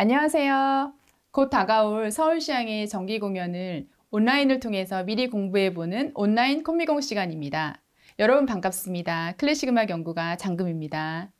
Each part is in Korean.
안녕하세요. 곧 다가올 서울시향의 정기 공연을 온라인을 통해서 미리 공부해보는 온라인 콤비공 시간입니다. 여러분 반갑습니다. 클래식 음악 연구가 장금입니다.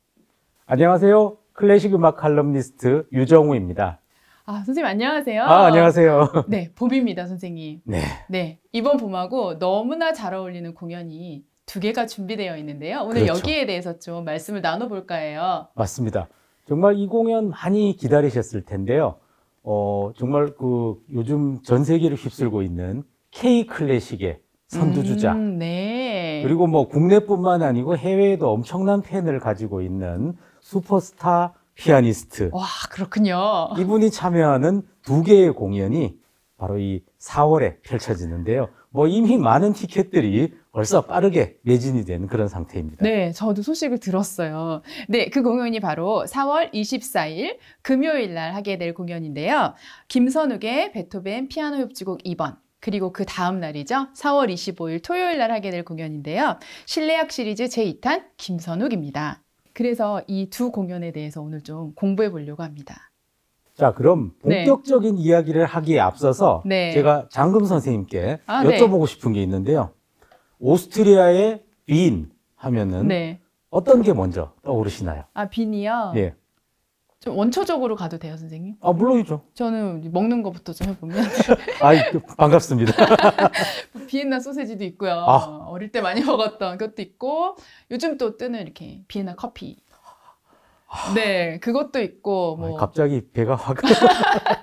안녕하세요. 클래식 음악 칼럼니스트 유정우입니다. 아, 선생님 안녕하세요. 아, 안녕하세요. 네, 봄입니다, 선생님. 네. 네, 이번 봄하고 너무나 잘 어울리는 공연이 두 개가 준비되어 있는데요. 오늘 그렇죠. 여기에 대해서 좀 말씀을 나눠볼까 해요. 맞습니다. 정말 이 공연 많이 기다리셨을 텐데요. 어, 정말 그 요즘 전 세계를 휩쓸고 있는 K 클래식의 선두주자. 음, 네. 그리고 뭐 국내뿐만 아니고 해외에도 엄청난 팬을 가지고 있는 슈퍼스타 피아니스트. 와, 그렇군요. 이분이 참여하는 두 개의 공연이 바로 이 4월에 펼쳐지는데요. 뭐 이미 많은 티켓들이 벌써 빠르게 매진이 된 그런 상태입니다. 네, 저도 소식을 들었어요. 네, 그 공연이 바로 4월 24일 금요일 날 하게 될 공연인데요. 김선욱의 베토벤 피아노 협주곡 2번, 그리고 그 다음 날이죠. 4월 25일 토요일 날 하게 될 공연인데요. 실내악 시리즈 제2탄 김선욱입니다. 그래서 이 두 공연에 대해서 오늘 좀 공부해 보려고 합니다. 자, 그럼 네. 본격적인 네. 이야기를 하기에 앞서서 네. 제가 장금 선생님께 아, 네. 여쭤보고 네. 싶은 게 있는데요. 오스트리아의 빈 하면은 네. 어떤 게 먼저 떠오르시나요? 아, 빈이요? 예. 좀 원초적으로 가도 돼요, 선생님? 아, 물론이죠. 저는 먹는 것부터 좀 해보면. 아, 반갑습니다. 뭐 비엔나 소세지도 있고요. 아. 어릴 때 많이 먹었던 것도 있고, 요즘 또 뜨는 이렇게 비엔나 커피. 아. 네, 그것도 있고 뭐 아, 갑자기 배가 확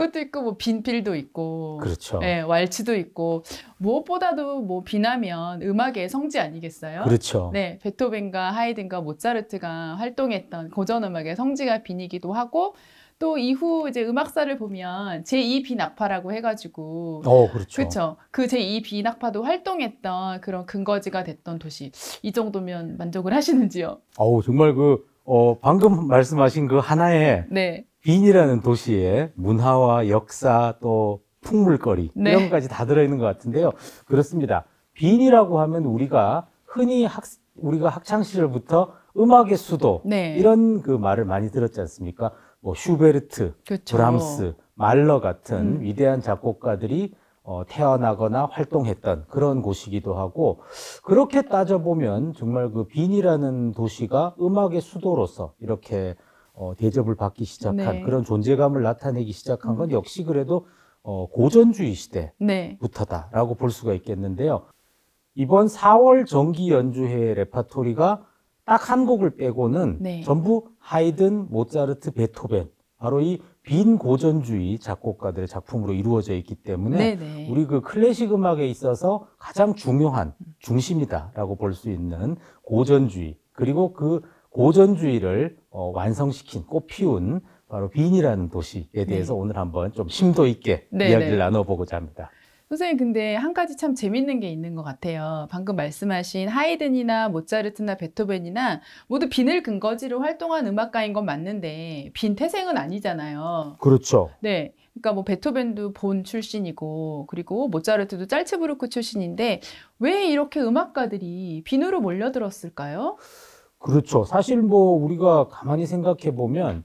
그것도 있고 뭐 빈필도 있고 그렇죠. 네, 왈츠도 있고 무엇보다도 뭐 비나면 음악의 성지 아니겠어요? 그렇죠. 네, 베토벤과 하이든과 모차르트가 활동했던 고전 음악의 성지가 빈이기도 하고 또 이후 이제 음악사를 보면 제2비 낙파라고 해가지고 어 그렇죠 그렇죠 그 제2비 낙파도 활동했던 그런 근거지가 됐던 도시 이 정도면 만족을 하시는지요? 어우 정말 그 어, 방금 말씀하신 그 하나의 네. 빈이라는 도시에 문화와 역사 또 풍물거리 네. 이런 것까지 다 들어있는 것 같은데요. 그렇습니다. 빈이라고 하면 우리가 흔히 학, 우리가 학창 시절부터 음악의 수도 네. 이런 그 말을 많이 들었지 않습니까? 뭐 슈베르트, 그렇죠. 브람스, 말러 같은 음. 위대한 작곡가들이 어, 태어나거나 활동했던 그런 곳이기도 하고 그렇게 따져 보면 정말 그 빈이라는 도시가 음악의 수도로서 이렇게 어, 대접을 받기 시작한 네. 그런 존재감을 나타내기 시작한 건 음. 역시 그래도 어, 고전주의 시대부터다라고 네. 볼 수가 있겠는데요. 이번 4월 정기 연주회 레파토리가 딱 한 곡을 빼고는 네. 전부 하이든, 모차르트, 베토벤 바로 이 빈 고전주의 작곡가들의 작품으로 이루어져 있기 때문에 네네. 네. 우리 그 클래식 음악에 있어서 가장 중요한 음. 중심이다라고 볼 수 있는 고전주의 그리고 그 고전주의를 어, 완성시킨 꽃피운 바로 빈이라는 도시에 네. 대해서 네. 오늘 한번 좀 심도 있게 네 이야기를 네. 나눠보고자 합니다. 선생님 근데 한 가지 참 재밌는 게 있는 것 같아요. 방금 말씀하신 하이든이나 모차르트나 베토벤이나 모두 빈을 근거지로 활동한 음악가인 건 맞는데 빈 태생은 아니잖아요. 그렇죠. 네. 그러니까 뭐 베토벤도 본 출신이고 그리고 모차르트도 짤츠부르크 출신인데 왜 이렇게 음악가들이 빈으로 몰려들었을까요? 그렇죠. 사실 뭐 우리가 가만히 생각해 보면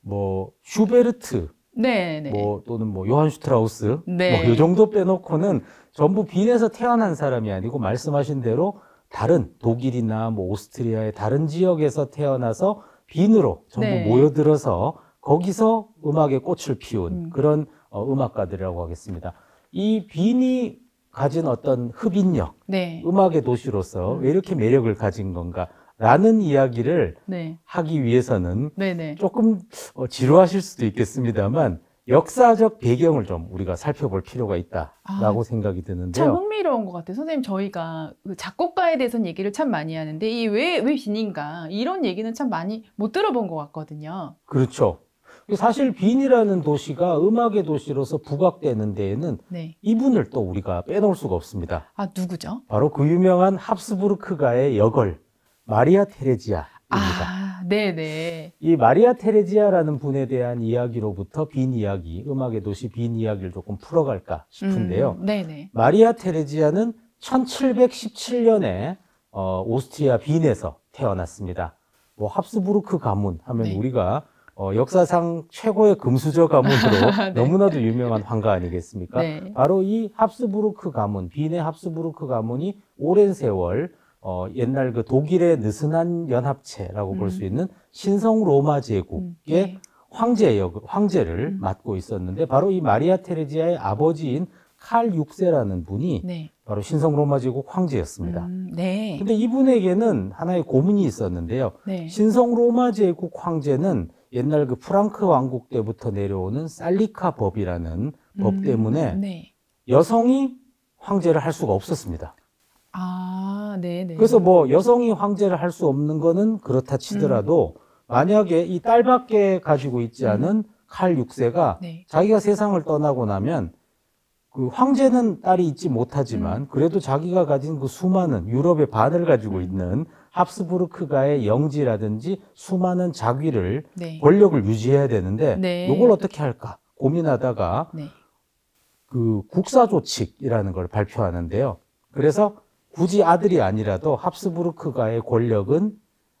뭐 슈베르트 네, 네. 뭐 또는 뭐 요한 슈트라우스 네. 뭐요 정도 빼놓고는 전부 빈에서 태어난 사람이 아니고 말씀하신 대로 다른 독일이나 뭐 오스트리아의 다른 지역에서 태어나서 빈으로 전부 네. 모여들어서 거기서 음악의 꽃을 피운 음. 그런 어, 음악가들이라고 하겠습니다. 이 빈이 가진 어떤 흡인력, 네. 음악의 도시로서 음. 왜 이렇게 매력을 가진 건가? 라는 이야기를 네. 하기 위해서는 네네. 네. 조금 어, 지루하실 수도 있겠습니다만 역사적 배경을 좀 우리가 살펴볼 필요가 있다라고 아, 생각이 드는데요. 참 흥미로운 것 같아요. 선생님 저희가 그 작곡가에 대해서는 얘기를 참 많이 하는데 이 왜왜 왜 비인가 이런 얘기는 참 많이 못 들어본 것 같거든요. 그렇죠. 사실 빈이라는 도시가 음악의 도시로서 부각되는 데에는 네. 이분을 또 우리가 빼놓을 수가 없습니다. 아 누구죠? 바로 그 유명한 합스부르크가의 여걸 마리아 테레지아입니다. 아, 네네. 이 마리아 테레지아라는 분에 대한 이야기로부터 빈 이야기, 음악의 도시 빈 이야기를 조금 풀어갈까 싶은데요. 음, 네네. 마리아 테레지아는 1717년에 어, 오스트리아 빈에서 태어났습니다. 뭐 합스부르크 가문 하면 네. 우리가 어, 역사상 최고의 금수저 가문으로 네. 너무나도 유명한 황가 아니겠습니까? 네. 바로 이 합스부르크 가문, 빈의 합스부르크 가문이 오랜 세월 어, 옛날 그 독일의 느슨한 연합체라고 볼수 음. 있는 신성 로마 제국의 음. 네. 황제 역, 황제를 음. 맡고 있었는데 바로 이 마리아 테레지아의 아버지인 칼 6세라는 분이 네. 바로 신성 로마 제국 황제였습니다. 음, 네. 근데 이분에게는 하나의 고문이 있었는데요. 네. 신성 로마 제국 황제는 옛날 그 프랑크 왕국 때부터 내려오는 살리카 법이라는 음, 법 때문에 네. 여성이 황제를 할 수가 없었습니다. 아, 네, 네. 그래서 뭐, 뭐 여성이 황제를 할 수 없는 거는 그렇다 치더라도 음. 만약에 이 딸밖에 가지고 있지 음. 않은 음. 칼 6세가 네. 자기가 세상을 떠나고 나면 그 황제는 딸이 있지 못하지만 음. 그래도 자기가 가진 그 수많은 유럽의 반을 가지고 음. 있는 합스부르크가의 영지라든지 수많은 자위를 네. 권력을 유지해야 되는데 네. 이걸 어떻게 할까 고민하다가 네. 그 국사조칙이라는 걸 발표하는데요. 그래서 굳이 아들이 아니라도 합스부르크가의 권력은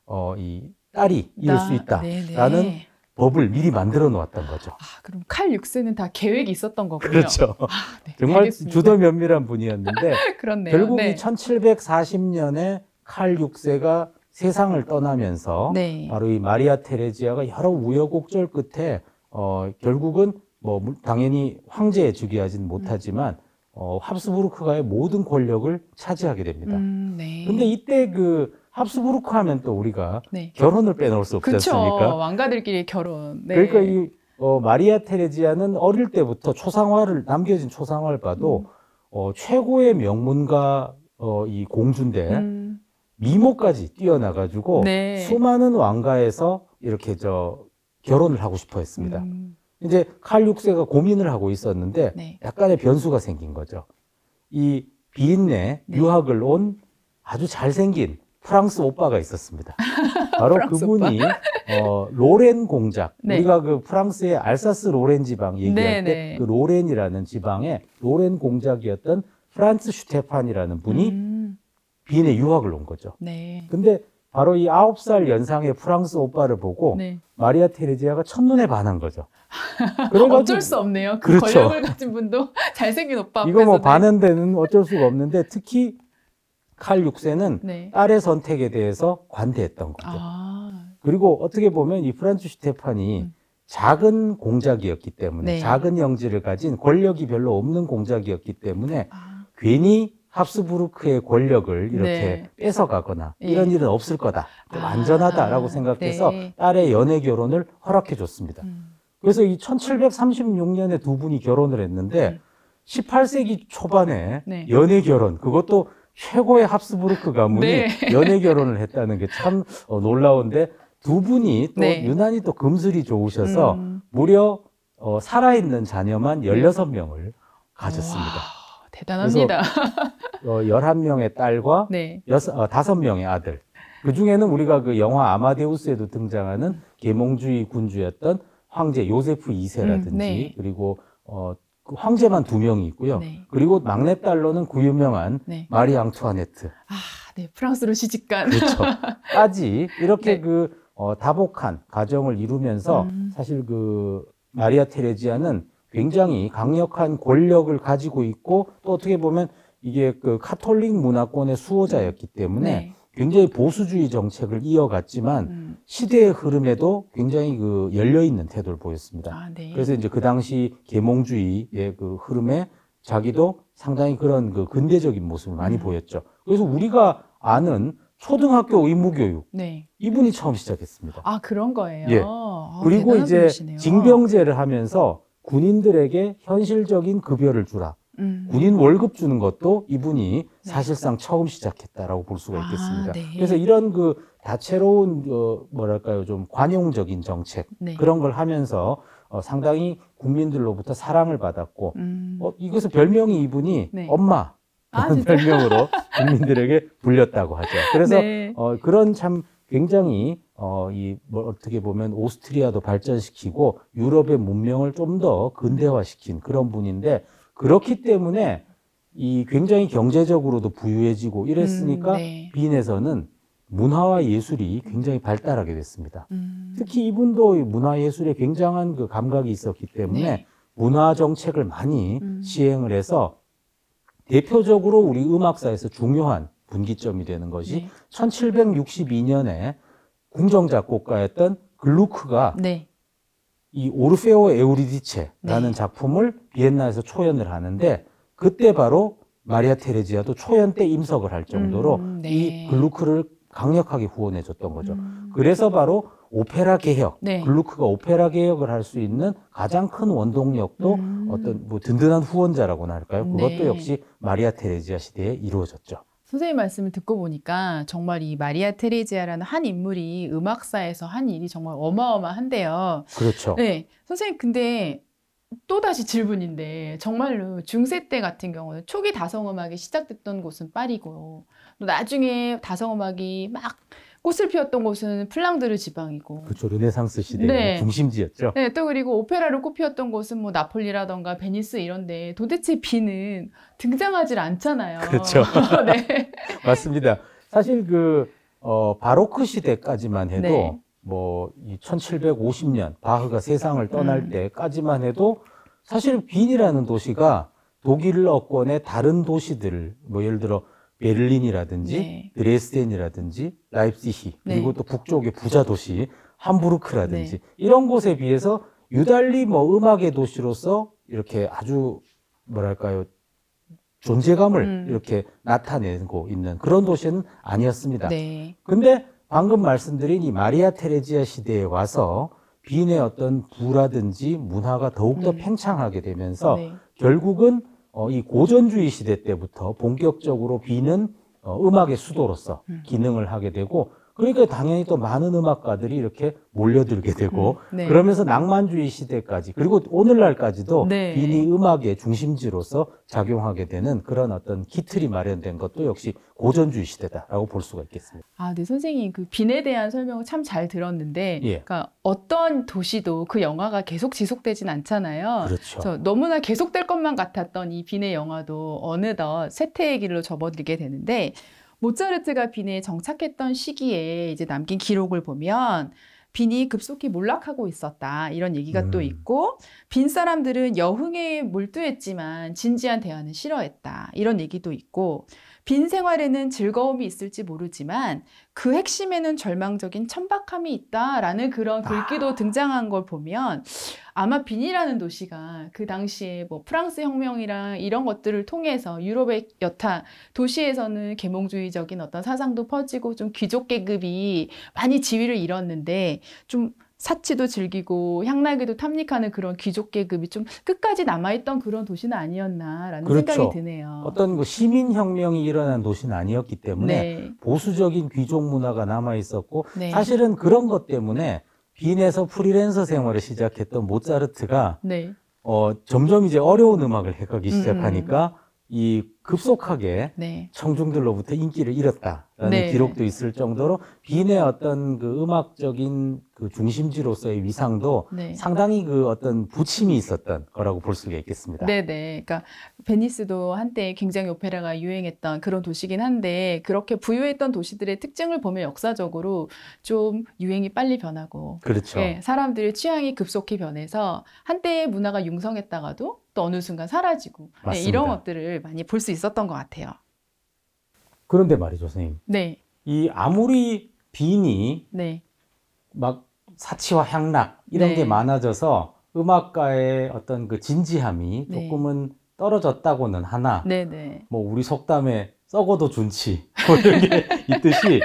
어, 이 딸이 이룰 수 있다라는 네네. 네. 법을 미리 만들어 놓았던 거죠. 아, 그럼 칼 육세는 다 계획이 있었던 거군요. 그렇죠. 아, 네, 정말 주도 면밀한 분이었는데 결국 네. 이 1740년에 칼 육세가 세상을 떠나면서 네. 바로 이 마리아 테레지아가 여러 우여곡절 끝에 어, 결국은 뭐 당연히 황제에 즉위하진 못하지만 어, 합스부르크가의 모든 권력을 차지하게 됩니다. 음, 네. 근데 이때 그 합스부르크 하면 또 우리가 네. 결혼을 빼놓을 수 없지 않습니까? 왕가들끼리 결혼. 네. 그러니까 이 어, 마리아 테레지아는 어릴 때부터 초상화를 남겨진 초상화를 봐도 음. 어, 최고의 명문가 어, 이 공주인데 음. 미모까지 뛰어나가지고 네. 수많은 왕가에서 이렇게 저 결혼을 하고 싶어 했습니다. 음. 이제 칼육세가 고민을 하고 있었는데 네. 약간의 변수가 생긴 거죠. 이 비인내 네. 유학을 온 아주 잘생긴 프랑스 오빠가 있었습니다. 바로 그분이 어, 로렌 공작. 네. 우리가 그 프랑스의 알사스 로렌 지방 얘기할 네, 때그 네. 로렌이라는 지방에 로렌 공작이었던 프란츠 슈테판이라는 분이 음. 비인에 유학을 온 거죠. 네. 근데 바로 이 아홉 살 연상의 프랑스 오빠를 보고 네. 마리아 테레지아가 첫눈에 반한 거죠. 어쩔 수 없네요. 그 그렇죠. 권력을 가진 분도 잘생긴 오빠 이거 뭐 반은 데는 어쩔 수가 없는데 특히 칼 6세는 네. 딸의 선택에 대해서 관대했던 거죠. 아... 그리고 어떻게 보면 이 프란츠 스테판이 음. 작은 공작이었기 때문에 네. 작은 영지를 가진 권력이 별로 없는 공작이었기 때문에 아... 괜히 합스부르크의 권력을 이렇게 네. 뺏어가거나 예. 이런 일은 없을 거다. 아, 안전하다라고 생각해서 네. 딸의 연애 결혼을 허락해 줬습니다. 음. 그래서 이 1736년에 두 분이 결혼을 했는데 네. 18세기 초반에 네. 연애 결혼 그것도 최고의 합스부르크 가문이 네. 연애 결혼을 했다는 게참 어, 놀라운데 두 분이 또 네. 유난히 또금슬이 좋으셔서 음. 무려 어, 살아있는 자녀만 16명을 가졌습니다. 와, 대단합니다. 어, 11명의 딸과 네. 6, 어, 5명의 아들. 그 중에는 우리가 그 영화 아마데우스에도 등장하는 계몽주의 군주였던 황제 요세프 2세라든지 음, 네. 그리고 어, 그 황제만 두 명이 있고요. 네. 그리고 막내 딸로는 구 유명한 네. 마리 앙투아네트. 아, 네, 프랑스로 시집간. 그렇죠.까지 이렇게 네. 그 어, 다복한 가정을 이루면서 음. 사실 그 마리아 테레지아는 굉장히 강력한 권력을 가지고 있고 또 어떻게 보면 이게 그 카톨릭 문화권의 수호자였기 때문에 네. 굉장히 보수주의 정책을 이어갔지만 음. 시대의 흐름에도 굉장히 그 열려 있는 태도를 보였습니다. 아, 네. 그래서 이제 그 당시 계몽주의의 그 흐름에 자기도 상당히 그런 그 근대적인 모습을 많이 음. 보였죠. 그래서 우리가 아는 초등학교 의무교육 네. 이분이 처음 시작했습니다. 아 그런 거예요. 예. 아, 그리고 이제 분이시네요. 징병제를 하면서 군인들에게 현실적인 급여를 주라. 음. 군인 월급 주는 것도 네. 이분이 네. 사실상 처음 시작했다라고 볼 수가 아, 있겠습니다. 아, 네. 그래서 이런 그 다채로운 어, 뭐랄까요 좀 관용적인 정책 네. 그런 걸 하면서 어, 상당히 국민들로부터 사랑을 받았고 음. 어, 이것을 별명이 이분이 네. 엄마 라는 아, 별명으로 국민들에게 불렸다고 하죠. 그래서 어, 그런 참 굉장히 어, 이, 뭐 어떻게 보면 오스트리아도 발전시키고 유럽의 문명을 좀 더 근대화시킨 그런 분인데 그렇기 때문에 이 굉장히 경제적으로도 부유해지고 이랬으니까 음, 네. 빈에서는 문화와 예술이 굉장히 발달하게 됐습니다. 음. 특히 이분도 문화 예술에 굉장한 그 감각이 있었기 때문에 네. 문화 정책을 많이 음. 시행을 해서 대표적으로 우리 음악사에서 중요한 분기점이 되는 것이 네. 1762년에 궁정작곡가였던 글루크가 네. 이 오르페오 에우리디체라는 네. 작품을 비엔나에서 초연을 하는데 그때 바로 마리아 테레지아도 초연 때 임석을 할 정도로 음, 네. 이 글루크를 강력하게 후원해 줬던 거죠. 음. 그래서 바로 오페라 개혁, 네. 글루크가 오페라 개혁을 할 수 있는 가장 큰 원동력도 음. 어떤 뭐 든든한 후원자라고나 할까요? 그것도 네. 역시 마리아 테레지아 시대에 이루어졌죠. 선생님 말씀을 듣고 보니까 정말 이 마리아 테레지아라는 한 인물이 음악사에서 한 일이 정말 어마어마한데요. 그렇죠. 네. 선생님 근데 또다시 질문인데 정말로 중세 때 같은 경우는 초기 다성음악이 시작됐던 곳은 파리고 또 나중에 다성음악이 막 꽃을 피웠던 곳은 플랑드르 지방이고. 그렇죠. 르네상스 네. 시대의 네. 중심지였죠. 네. 또 그리고 오페라를 꽃피웠던 곳은 뭐 나폴리라던가 베니스 이런데 도대체 비는 등장하질 않잖아요. 그렇죠. 네. 맞습니다. 사실 그 어, 바로크 시대까지만 해도 네. 뭐이 1750년 바흐가 세상을 떠날 음. 때까지만 해도 사실 빈이라는 도시가 독일 어권의 다른 도시들 뭐 예를 들어 베를린이라든지 네. 드레스덴이라든지 라이프시히 네. 그리고 네. 또 북쪽의 부자 도시 함부르크라든지 네. 이런 곳에 비해서 유달리 뭐 음악의 도시로서 이렇게 아주 뭐랄까요 존재감을 음. 이렇게 나타내고 있는 그런 도시는 아니었습니다. 네. 근데 방금 말씀드린 이 마리아 테레지아 시대에 와서 빈의 어떤 부라든지 문화가 더욱더 음. 팽창하게 되면서 네. 결국은 어, 이 고전주의 시대 때부터 본격적으로 비는 어, 음악의 수도로서 음. 기능을 하게 되고 그러니까 당연히 또 많은 음악가들이 이렇게 몰려들게 되고 음, 음. 네. 그러면서 낭만주의 시대까지 그리고 오늘날까지도 네. 이 음악의 중심지로서 작용하게 되는 그런 어떤 기틀이 마련된 것도 역시 고전주의 시대다라고 볼 수가 있겠습니다. 아, 네 선생님 그 빈에 대한 설명을 참 잘 들었는데, 예. 그러니까 어떤 도시도 그 영화가 계속 지속되진 않잖아요. 그렇죠. 너무나 계속될 것만 같았던 이 빈의 영화도 어느덧 쇠퇴의 길로 접어들게 되는데. 모차르트가 빈에 정착했던 시기에 이제 남긴 기록을 보면 빈이 급속히 몰락하고 있었다 이런 얘기가 음. 또 있고 빈 사람들은 여흥에 몰두했지만 진지한 대화는 싫어했다 이런 얘기도 있고 빈 생활에는 즐거움이 있을지 모르지만 그 핵심에는 절망적인 천박함이 있다라는 그런 아. 글귀도 아. 등장한 걸 보면 아마 빈이라는 도시가 그 당시에 뭐 프랑스 혁명이랑 이런 것들을 통해서 유럽의 여타 도시에서는 계몽주의적인 어떤 사상도 퍼지고 좀 귀족 계급이 많이 지위를 잃었는데 좀 사치도 즐기고 향락에도 탐닉하는 그런 귀족 계급이 좀 끝까지 남아있던 그런 도시는 아니었나라는 그렇죠. 생각이 드네요. 어떤 그 시민혁명이 일어난 도시는 아니었기 때문에 네. 보수적인 귀족 문화가 남아있었고 네. 사실은 그런 것 때문에 빈에서 프리랜서 생활을 시작했던 모차르트가 네. 어, 점점 이제 어려운 음악을 해가기 음, 음. 시작하니까 음. 이 급속하게 네. 청중들로부터 인기를 잃었다라는 네. 기록도 있을 정도로 빈의 어떤 그 음악적인 그 중심지로서의 위상도 네. 상당히 그 어떤 부침이 있었던 거라고 볼 수가 있겠습니다. 네, 네. 그러니까 베니스도 한때 굉장히 오페라가 유행했던 그런 도시긴 한데 그렇게 부유했던 도시들의 특징을 보면 역사적으로 좀 유행이 빨리 변하고 그렇죠. 네, 사람들의 취향이 급속히 변해서 한때의 문화가 융성했다가도 또 어느 순간 사라지고 네, 이런 것들을 많이 볼 수 있었던 것 같아요. 그런데 말이죠, 선생님. 네. 이 아무리 빈이 네. 막 사치와 향락 이런 네. 게 많아져서 음악가의 어떤 그 진지함이 네. 조금은 떨어졌다고는 하나, 네네. 네. 뭐 우리 속담에 썩어도 준치 뭐 이런 게 있듯이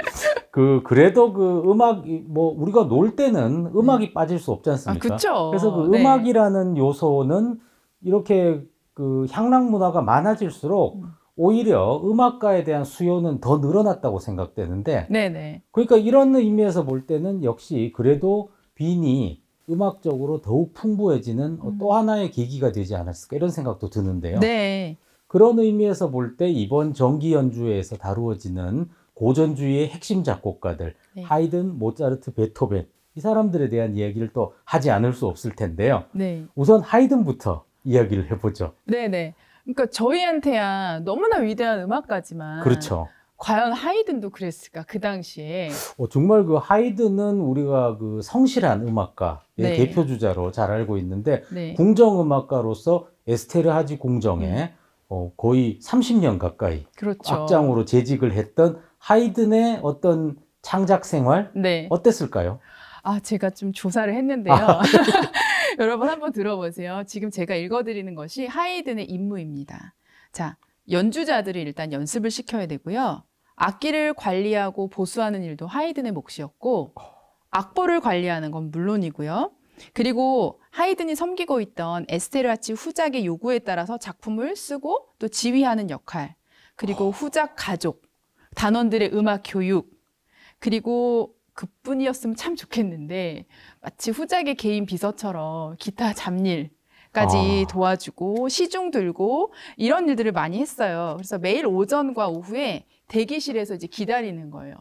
그 그래도 그 음악이 뭐 우리가 놀 때는 음악이 네. 빠질 수 없지 않습니까? 아, 그쵸. 그래서 그 음악이라는 요소는 이렇게 그 향락 문화가 많아질수록 음. 오히려 음악가에 대한 수요는 더 늘어났다고 생각되는데 네네. 그러니까 이런 의미에서 볼 때는 역시 그래도 빈이 음악적으로 더욱 풍부해지는 음. 또 하나의 계기가 되지 않았을까 이런 생각도 드는데요. 네. 그런 의미에서 볼 때 이번 정기 연주회에서 다루어지는 고전주의의 핵심 작곡가들 네. 하이든, 모차르트, 베토벤 이 사람들에 대한 이야기를 또 하지 않을 수 없을 텐데요. 네. 우선 하이든부터 이야기를 해보죠. 네네. 그러니까 저희한테야 너무나 위대한 음악가지만 그렇죠. 과연 하이든도 그랬을까 그 당시에 어, 정말 그 하이든은 우리가 그 성실한 음악가의 예, 네. 대표 주자로 잘 알고 있는데 네. 공정 음악가로서 에스테르 하지 공정에 음. 어, 거의 30년 가까이 그렇죠. 악장으로 재직을 했던 하이든의 어떤 창작 생활 네. 어땠을까요? 아 제가 좀 조사를 아, 했는데요. 아. 여러분 한번 들어보세요. 지금 제가 읽어드리는 것이 하이든의 임무입니다. 자, 연주자들이 일단 연습을 시켜야 되고요. 악기를 관리하고 보수하는 일도 하이든의 몫이었고, 악보를 관리하는 건 물론이고요. 그리고 하이든이 섬기고 있던 에스테르아치 후작의 요구에 따라서 작품을 쓰고 또 지휘하는 역할, 그리고 후작 가족, 단원들의 음악 교육, 그리고 그뿐이었으면 참 좋겠는데 마치 후작의 개인 비서처럼 기타 잡일 까지 아. 도와주고 시중 들고 이런 일들을 많이 했어요. 그래서 매일 오전과 오후에 대기실에서 이제 기다리는 거예요.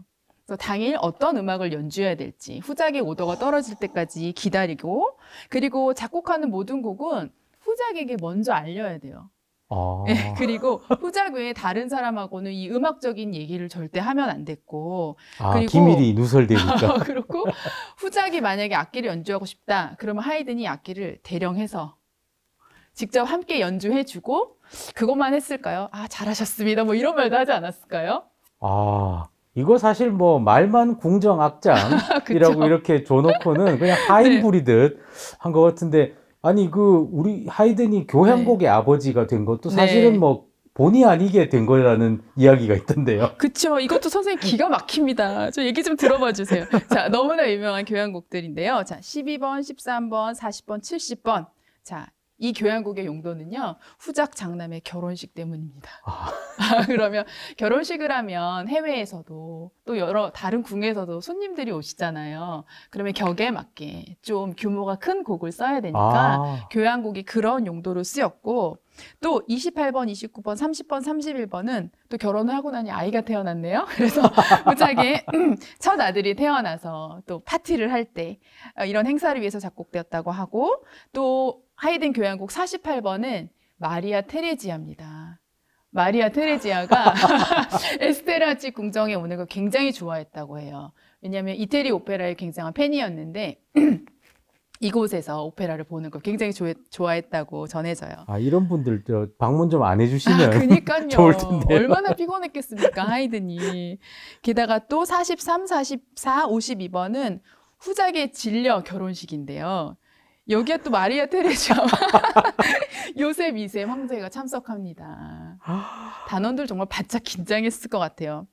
그래서 당일 어떤 음악을 연주해야 될지 후작의 오더가 떨어질 때까지 기다리고 그리고 작곡하는 모든 곡은 후작에게 먼저 알려야 돼요. 아. 네, 그리고 후작 외에 다른 사람하고는 이 음악적인 얘기를 절대 하면 안 됐고 아, 그리고 기밀이 누설되니까 그렇고 후작이 만약에 악기를 연주하고 싶다 그러면 하이든이 악기를 대령해서 직접 함께 연주해주고 그것만 했을까요? 아 잘하셨습니다 뭐 이런 말도 하지 않았을까요? 아 이거 사실 뭐 말만 궁정악장이라고 이렇게 줘놓고는 그냥 하인 부리듯 네. 한것 같은데 아니 그 우리 하이든이 교향곡의 네. 아버지가 된 것도 네. 사실은 네. 뭐 본의 아니게 된 거라는 이야기가 있던데요. 그렇죠. 이것도 선생님 기가 막힙니다. 저 얘기 좀 들어봐 주세요. 자, 너무나 유명한 교향곡들인데요. 자, 12번, 13번, 40번, 70번. 자, 이교향곡의 용도는요, 후작 장남의 결혼식 때문입니다. 아. 그러면 결혼식을 하면 해외에서도 또 여러 다른 궁에서도 손님들이 오시잖아요. 그러면 격에 맞게 좀 규모가 큰 곡을 써야 되니까 아. 교향곡이 그런 용도로 쓰였고 또 28번, 29번, 30번, 31번은 또 결혼을 하고 나니 아이가 태어났네요. 그래서 무지하첫 아들이 태어나서 또 파티를 할때 어, 이런 행사를 위해서 작곡되었다고 하고 또 하이든 교향곡 48번은 마리아 테레지아입니다. 마리아 테레지아가 에스테라치 궁정에 오는 걸 굉장히 좋아했다고 해요. 왜냐하면 이태리 오페라의 굉장한 팬이었는데 이곳에서 오페라를 보는 걸 굉장히 좋아했다고 전해져요. 아 이런 분들 저 방문 좀 안 해주시면 아, 그니까요. 좋을 텐데 얼마나 피곤했겠습니까 하이든이. 게다가 또 43, 44, 52번은 후작의 진려 결혼식인데요. 여기에 또 마리아 테레시아와 요셉 이세 황제가 참석합니다. 단원들 정말 바짝 긴장했을 것 같아요.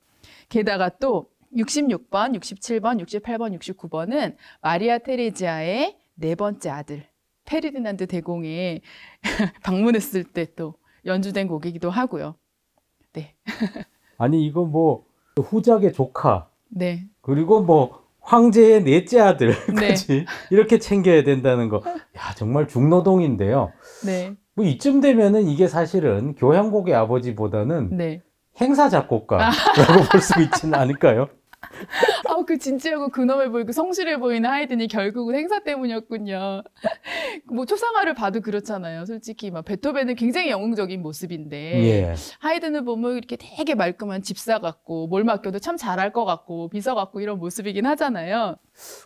게다가 또 66번, 67번, 68번, 69번은 마리아 테레지아의 네 번째 아들 페르디난드 대공에 방문했을 때 또 연주된 곡이기도 하고요. 네. 아니 이거 뭐 그 후작의 조카. 네. 그리고 뭐 황제의 넷째 아들까지 네. 이렇게 챙겨야 된다는 거. 야, 정말 중노동인데요. 네. 뭐 이쯤 되면은 이게 사실은 교향곡의 아버지보다는 네. 행사 작곡가라고 볼 수 있지는 않을까요? 그 진지하고 그놈해 보이고 성실해 보이는 하이든이 결국은 행사 때문이었군요. 뭐 초상화를 봐도 그렇잖아요. 솔직히 막 베토벤은 굉장히 영웅적인 모습인데 예. 하이든을 보면 뭐 이렇게 되게 말끔한 집사 같고 뭘 맡겨도 참 잘할 것 같고 비서 같고 이런 모습이긴 하잖아요.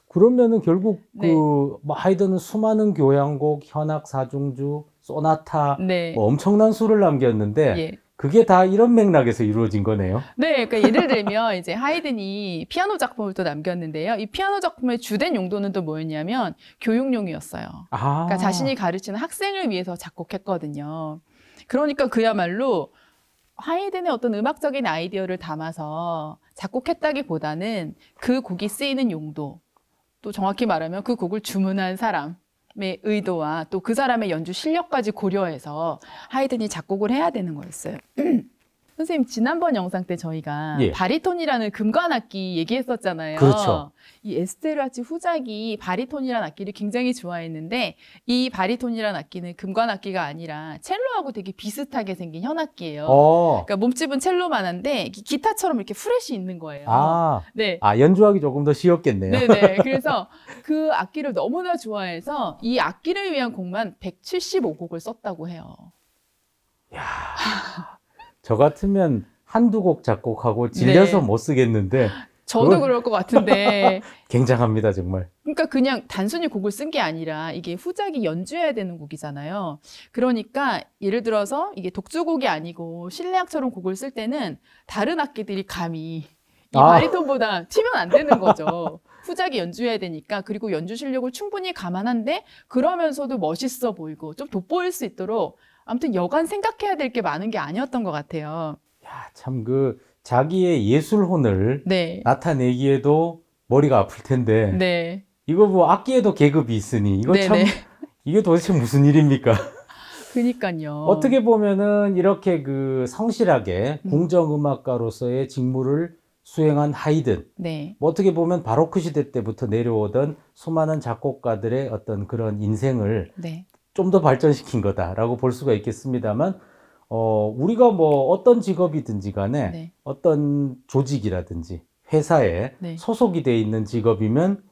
그러면은 결국 그 네. 그뭐 하이든은 수많은 교향곡, 현악 사중주, 소나타 네. 뭐 엄청난 수를 남겼는데 예. 그게 다 이런 맥락에서 이루어진 거네요. 네, 그러니까 예를 들면 이제 하이든이 피아노 작품을 또 남겼는데요. 이 피아노 작품의 주된 용도는 또 뭐였냐면 교육용이었어요. 아. 그러니까 자신이 가르치는 학생을 위해서 작곡했거든요. 그러니까 그야말로 하이든의 어떤 음악적인 아이디어를 담아서 작곡했다기보다는 그 곡이 쓰이는 용도 또 정확히 말하면 그 곡을 주문한 사람 의 의도와 또 그 사람의 연주 실력까지 고려해서 하이든이 작곡을 해야 되는 거였어요. 선생님 지난번 영상 때 저희가 예. 바리톤이라는 금관 악기 얘기했었잖아요. 그렇죠. 이에스테르아치 후작이 바리톤이라는 악기를 굉장히 좋아했는데 이 바리톤이라는 악기는 금관 악기가 아니라 첼로하고 되게 비슷하게 생긴 현악기예요. 어. 그러니까 몸집은 첼로만한데 기타처럼 이렇게 프렛이 있는 거예요. 아, 네. 아 연주하기 조금 더 쉬웠겠네요. 네네. 그래서 그 악기를 너무나 좋아해서 이 악기를 위한 곡만 175곡을 썼다고 해요. 야. 저 같으면 한두 곡 작곡하고 질려서 네. 못 쓰겠는데 저도 그럴 것 같은데. 굉장합니다, 정말. 그러니까 그냥 단순히 곡을 쓴 게 아니라 이게 후작이 연주해야 되는 곡이잖아요. 그러니까 예를 들어서 이게 독주곡이 아니고 실내악처럼 곡을 쓸 때는 다른 악기들이 감히 이 아. 바리톤보다 튀면 안 되는 거죠. 후작이 연주해야 되니까 그리고 연주 실력을 충분히 감안한데 그러면서도 멋있어 보이고 좀 돋보일 수 있도록 아무튼 여간 생각해야 될 게 많은 게 아니었던 것 같아요. 야, 참 그 자기의 예술혼을 네. 나타내기에도 머리가 아플 텐데. 네. 이거 뭐 악기에도 계급이 있으니 이거 네네. 네. 이게 도대체 무슨 일입니까? 그니까요. 어떻게 보면은 이렇게 그 성실하게 음. 공정음악가로서의 직무를 수행한 하이든, 네. 뭐 어떻게 보면 바로크 시대 때부터 내려오던 수많은 작곡가들의 어떤 그런 인생을 네. 좀더 발전시킨 거다라고 볼 수가 있겠습니다만 어, 우리가 뭐 어떤 직업이든지 간에 네. 어떤 조직이라든지 회사에 네. 소속이 돼 있는 직업이면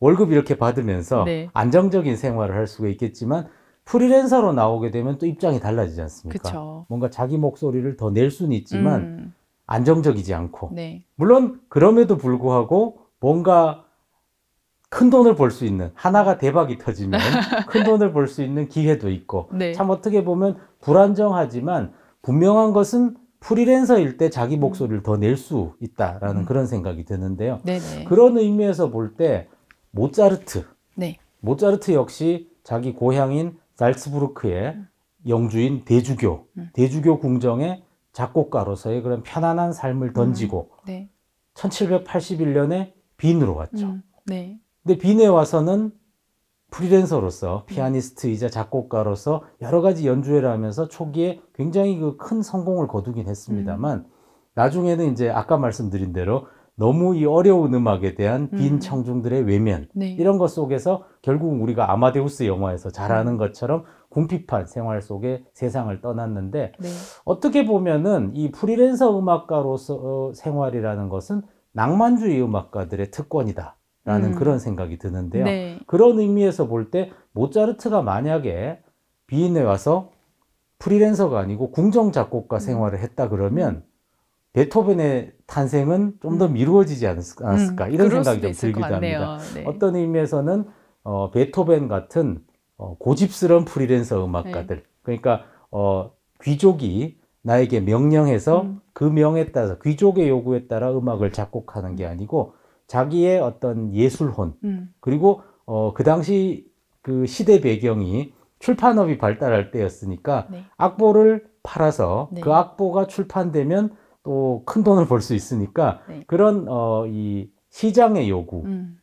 월급 이렇게 받으면서 네. 안정적인 생활을 할 수가 있겠지만 프리랜서로 나오게 되면 또 입장이 달라지지 않습니까? 그쵸. 뭔가 자기 목소리를 더 낼 수는 있지만 음. 안정적이지 않고 네. 물론 그럼에도 불구하고 뭔가 큰 돈을 벌 수 있는 하나가 대박이 터지면 큰 돈을 벌 수 있는 기회도 있고 네. 참 어떻게 보면 불안정하지만 분명한 것은 프리랜서일 때 자기 목소리를 더 낼 수 있다라는 음. 그런 생각이 드는데요. 네네. 그런 의미에서 볼 때 모차르트, 네. 모차르트 역시 자기 고향인 잘츠부르크의 음. 영주인 대주교, 음. 대주교 궁정의 작곡가로서의 그런 편안한 삶을 음. 던지고 네. 1781년에 빈으로 왔죠. 음. 네. 근데 빈에 와서는 프리랜서로서 피아니스트이자 작곡가로서 여러 가지 연주회를 하면서 초기에 굉장히 그 큰 성공을 거두긴 했습니다만 음. 나중에는 이제 아까 말씀드린 대로 너무 이 어려운 음악에 대한 빈 음. 청중들의 외면 네. 이런 것 속에서 결국 은 우리가 아마데우스 영화에서 잘하는 음. 것처럼 궁핍한 생활 속에 세상을 떠났는데 네. 어떻게 보면은 이 프리랜서 음악가로서 어, 생활이라는 것은 낭만주의 음악가들의 특권이다. 라는 음. 그런 생각이 드는데요. 네. 그런 의미에서 볼 때 모차르트가 만약에 비인에 와서 프리랜서가 아니고 궁정 작곡가 음. 생활을 했다 그러면 베토벤의 탄생은 좀더 음. 미루어지지 않았을까 음, 이런 생각이 좀 들기도 합니다. 네. 어떤 의미에서는 어, 베토벤 같은 어, 고집스러운 프리랜서 음악가들 네. 그러니까 어, 귀족이 나에게 명령해서 음. 그 명에 따라서 귀족의 요구에 따라 음악을 작곡하는 게 아니고 자기의 어떤 예술혼 음. 그리고 어, 그 당시 그 시대 배경이 출판업이 발달할 때였으니까 네. 악보를 팔아서 네. 그 악보가 출판되면 또 큰 돈을 벌 수 있으니까 네. 그런 어, 이 시장의 요구가 음.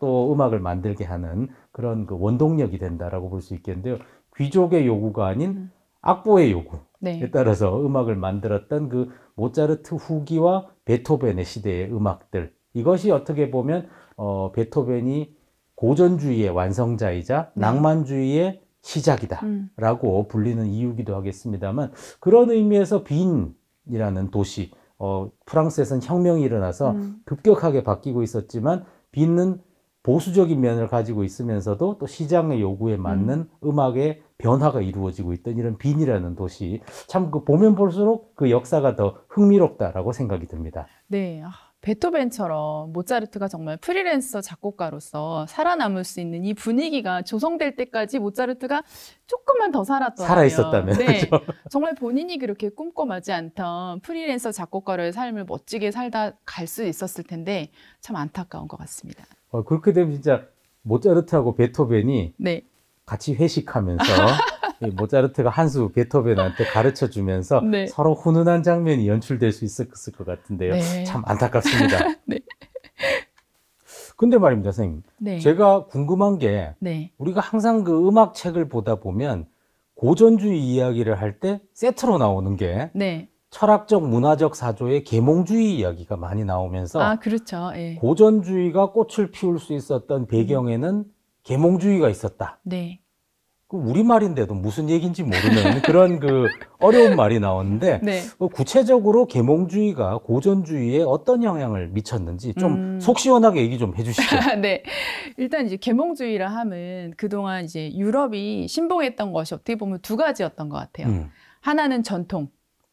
또 음악을 만들게 하는 그런 그 원동력이 된다라고 볼 수 있겠는데요. 귀족의 요구가 아닌 음. 악보의 요구에 네. 따라서 음악을 만들었던 그 모차르트 후기와 베토벤의 시대의 음악들 이것이 어떻게 보면 어, 베토벤이 고전주의의 완성자이자 네. 낭만주의의 시작이다라고 음. 불리는 이유기도 하겠습니다만 그런 의미에서 빈이라는 도시 어, 프랑스에서는 혁명이 일어나서 음. 급격하게 바뀌고 있었지만 빈은 보수적인 면을 가지고 있으면서도 또 시장의 요구에 맞는 음. 악의 변화가 이루어지고 있던 이런 빈이라는 도시 참 그 보면 볼수록 그 역사가 더 흥미롭다라고 생각이 듭니다. 네. 아, 베토벤처럼 모차르트가 정말 프리랜서 작곡가로서 살아남을 수 있는 이 분위기가 조성될 때까지 모차르트가 조금만 더 살았더라면 살아 있었다면 네, 정말 본인이 그렇게 꿈꿔마지 않던 프리랜서 작곡가로의 삶을 멋지게 살다 갈 수 있었을 텐데 참 안타까운 것 같습니다. 어, 그렇게 되면 진짜 모차르트하고 베토벤이 네. 같이 회식하면서 모차르트가 한수 베토벤한테 가르쳐 주면서 네. 서로 훈훈한 장면이 연출될 수 있었을 것 같은데요. 네. 참 안타깝습니다. 네. 근데 말입니다, 선생님. 네. 제가 궁금한 게 네. 우리가 항상 그 음악 책을 보다 보면 고전주의 이야기를 할 때 세트로 나오는 게 네. 철학적 문화적 사조의 계몽주의 이야기가 많이 나오면서 아, 그렇죠. 예. 고전주의가 꽃을 피울 수 있었던 배경에는 음. 계몽주의가 있었다. 네. 그 우리말인데도 무슨 얘기인지 모르는 그런 그 어려운 말이 나오는데 네. 그 구체적으로 계몽주의가 고전주의에 어떤 영향을 미쳤는지 좀속 음... 시원하게 얘기 좀 해주시죠. 네, 일단 이제 계몽주의라 함은 그동안 이제 유럽이 신봉했던 것이 어떻게 보면 두 가지였던 것 같아요. 음. 하나는 전통,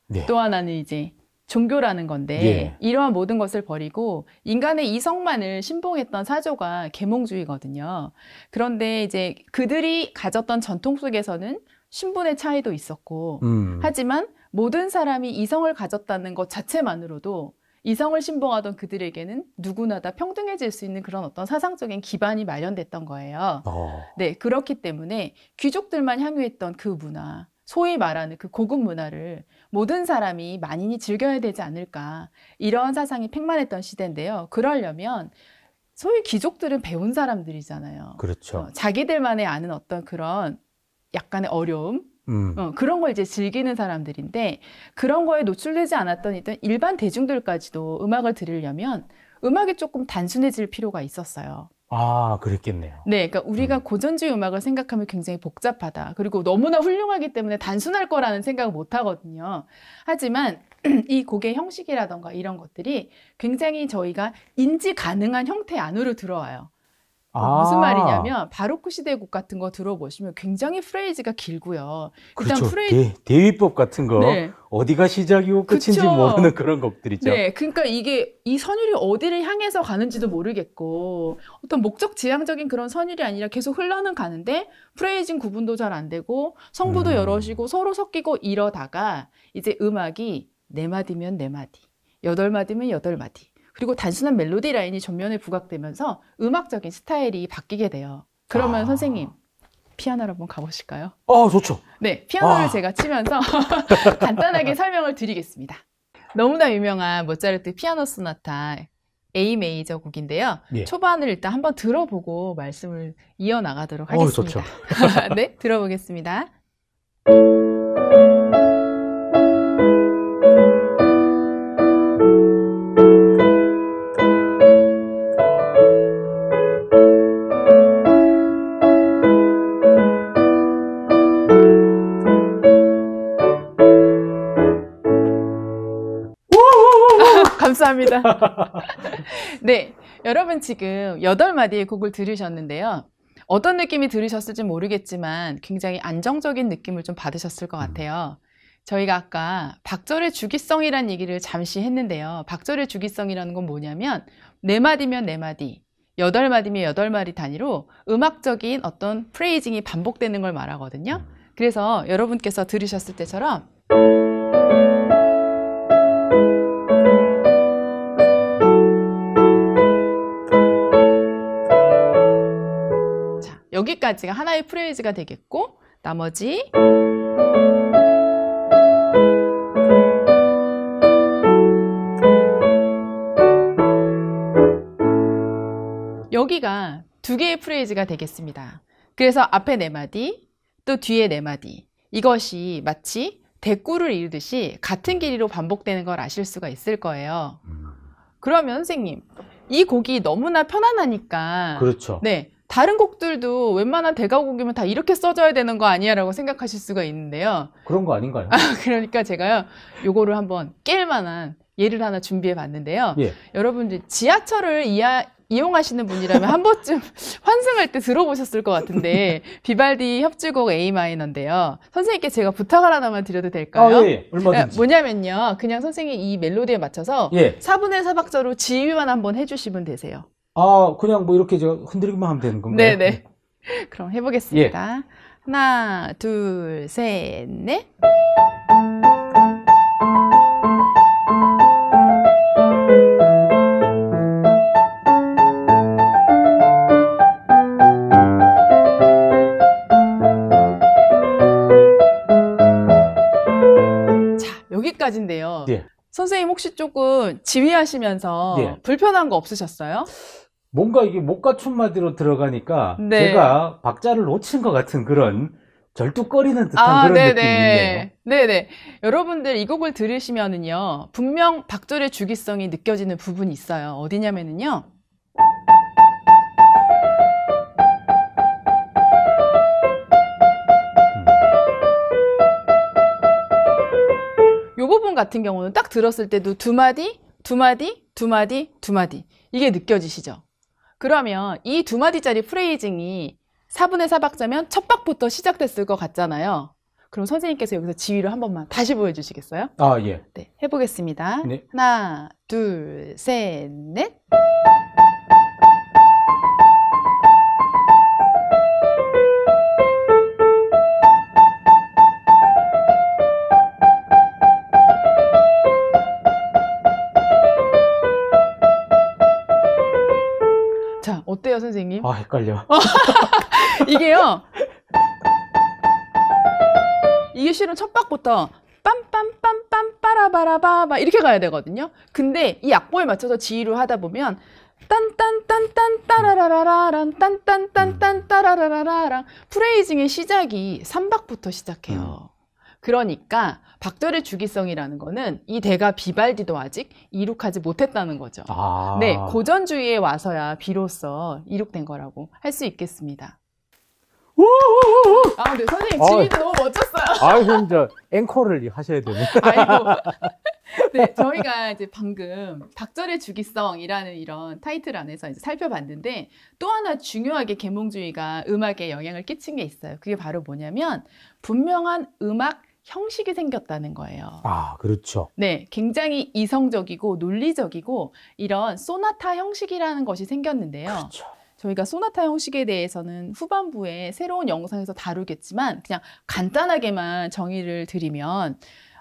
네. 또 하나는 이제 종교라는 건데 예. 이러한 모든 것을 버리고 인간의 이성만을 신봉했던 사조가 계몽주의거든요. 그런데 이제 그들이 가졌던 전통 속에서는 신분의 차이도 있었고 음. 하지만 모든 사람이 이성을 가졌다는 것 자체만으로도 이성을 신봉하던 그들에게는 누구나 다 평등해질 수 있는 그런 어떤 사상적인 기반이 마련됐던 거예요. 어. 네, 그렇기 때문에 귀족들만 향유했던 그 문화, 소위 말하는 그 고급 문화를 모든 사람이 만인이 즐겨야 되지 않을까 이런 사상이 팽만했던 시대인데요. 그러려면 소위 귀족들은 배운 사람들이잖아요. 그렇죠. 어, 자기들만의 아는 어떤 그런 약간의 어려움 음. 어, 그런 걸 이제 즐기는 사람들인데 그런 거에 노출되지 않았던 일단 일반 대중들까지도 음악을 들으려면 음악이 조금 단순해질 필요가 있었어요. 아, 그랬겠네요. 네, 그러니까 우리가 음. 고전주의 음악을 생각하면 굉장히 복잡하다. 그리고 너무나 훌륭하기 때문에 단순할 거라는 생각을 못 하거든요. 하지만 이 곡의 형식이라던가 이런 것들이 굉장히 저희가 인지 가능한 형태 안으로 들어와요. 어, 아. 무슨 말이냐면 바로크 시대곡 같은 거 들어보시면 굉장히 프레이즈가 길고요. 그렇죠. 프레이 대, 위법 같은 거 네. 어디가 시작이고 끝인지 그렇 모르는 그런 곡들이죠. 네, 그러니까 이게 이 선율이 어디를 향해서 가는지도 모르겠고 어떤 목적 지향적인 그런 선율이 아니라 계속 흘러는 가는데 프레이징 구분도 잘 안 되고 성부도 음. 여럿이고 서로 섞이고 이러다가 이제 음악이 네 마디면 네 마디, 여덟 마디면 여덟 마디. 그리고 단순한 멜로디 라인이 전면에 부각되면서 음악적인 스타일이 바뀌게 돼요. 그러면 아... 선생님 피아노를 한번 가보실까요? 아 좋죠. 네, 피아노를 아... 제가 치면서 간단하게 설명을 드리겠습니다. 너무나 유명한 모차르트 피아노 소나타 A 메이저 곡인데요. 예. 초반을 일단 한번 들어보고 말씀을 이어나가도록 하겠습니다. 어, 좋죠. 네, 들어보겠습니다. 감사합니다. 네, 여러분 지금 여덟 마디의 곡을 들으셨는데요. 어떤 느낌이 들으셨을지 모르겠지만 굉장히 안정적인 느낌을 좀 받으셨을 것 음. 같아요. 저희가 아까 박절의 주기성이라는 얘기를 잠시 했는데요. 박절의 주기성이라는 건 뭐냐면 네 마디면 네 마디, 여덟 마디면 여덟 마디 단위로 음악적인 어떤 프레이징이 반복되는 걸 말하거든요. 음. 그래서 여러분께서 들으셨을 때처럼 여기까지가 하나의 프레이즈가 되겠고 나머지 여기가 두 개의 프레이즈가 되겠습니다. 그래서 앞에 네 마디, 또 뒤에 네 마디. 이것이 마치 대꾸를 이루듯이 같은 길이로 반복되는 걸 아실 수가 있을 거예요. 음. 그러면 선생님, 이 곡이 너무나 편안하니까 그렇죠. 네, 다른 곡들도 웬만한 대가곡이면 다 이렇게 써줘야 되는 거 아니야 라고 생각하실 수가 있는데요. 그런 거 아닌가요? 아, 그러니까 제가요, 요거를 한번 깰 만한 예를 하나 준비해 봤는데요. 예. 여러분, 들 지하철을 이하, 이용하시는 분이라면 한 번쯤 환승할 때 들어보셨을 것 같은데 비발디 협주곡 A 마이너인데요. 선생님께 제가 부탁을 하나만 드려도 될까요? 아, 예, 예. 얼마든지. 네, 뭐냐면요. 그냥 선생님 이 멜로디에 맞춰서 예. 4분의 4박자로 지휘만 한번 해주시면 되세요. 아, 그냥 뭐 이렇게 저 흔들기만 하면 되는 건가요? 네네. 네. 그럼 해보겠습니다. 예. 하나, 둘, 셋, 넷. 자, 여기까지인데요. 예. 선생님 혹시 조금 지휘하시면서 예. 불편한 거 없으셨어요? 뭔가 이게 못 갖춘 마디로 들어가니까 네. 제가 박자를 놓친 것 같은 그런 절뚝거리는 듯한 아, 그런 네네. 느낌이네요. 네. 네네. 여러분들 이 곡을 들으시면은요 분명 박절의 주기성이 느껴지는 부분이 있어요. 어디냐면은요. 이 음. 부분 같은 경우는 딱 들었을 때도 두 마디, 두 마디, 두 마디, 두 마디 이게 느껴지시죠? 그러면 이 두 마디짜리 프레이징이 4분의 4박자면 첫 박부터 시작됐을 것 같잖아요. 그럼 선생님께서 여기서 지휘를 한 번만 다시 보여주시겠어요? 아, 예. 네, 해보겠습니다. 네. 하나, 둘, 셋, 넷. 헷갈요 선생님. 아, 헷갈려. 이게요. 이게 실은 첫 박부터 빰빰빰빰 빠라바라바 막 이렇게 가야 되거든요. 근데 이 악보에 맞춰서 지휘를 하다 보면 딴딴딴딴 따라라라라랑 딴딴딴딴 따라라라라랑 프레이징의 시작이 3박부터 시작해요. 음. 그러니까 박절의 주기성이라는 거는 이 대가 비발디도 아직 이룩하지 못했다는 거죠. 아... 네, 고전주의에 와서야 비로소 이룩된 거라고 할 수 있겠습니다. 아, 네, 선생님 질휘 아, 너무 멋졌어요. 아, 그럼 앵커를 하셔야 되네. 아이고. 네, 저희가 이제 방금 박절의 주기성이라는 이런 타이틀 안에서 이제 살펴봤는데 또 하나 중요하게 계몽주의가 음악에 영향을 끼친 게 있어요. 그게 바로 뭐냐면 분명한 음악 형식이 생겼다는 거예요. 아, 그렇죠. 네, 굉장히 이성적이고 논리적이고 이런 소나타 형식이라는 것이 생겼는데요. 그렇죠. 저희가 소나타 형식에 대해서는 후반부에 새로운 영상에서 다루겠지만 그냥 간단하게만 정의를 드리면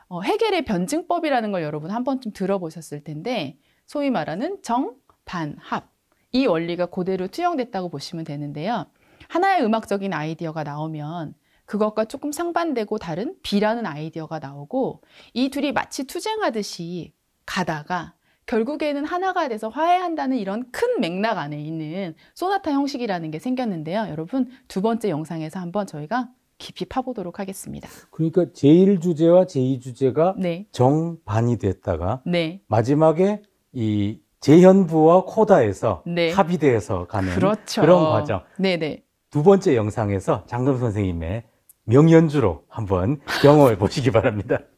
어, 해결의 변증법이라는 걸 여러분 한 번쯤 들어보셨을 텐데 소위 말하는 정, 반, 합 이 원리가 그대로 투영됐다고 보시면 되는데요. 하나의 음악적인 아이디어가 나오면 그것과 조금 상반되고 다른 B라는 아이디어가 나오고 이 둘이 마치 투쟁하듯이 가다가 결국에는 하나가 돼서 화해한다는 이런 큰 맥락 안에 있는 소나타 형식이라는 게 생겼는데요. 여러분 두 번째 영상에서 한번 저희가 깊이 파보도록 하겠습니다. 그러니까 제1주제와 제2주제가 네. 정반이 됐다가 네. 마지막에 이 재현부와 코다에서 네. 합의돼서 가는 그렇죠. 그런 과정. 네네. 네. 두 번째 영상에서 장금 선생님의 명연주로 한번 경험해 보시기 바랍니다.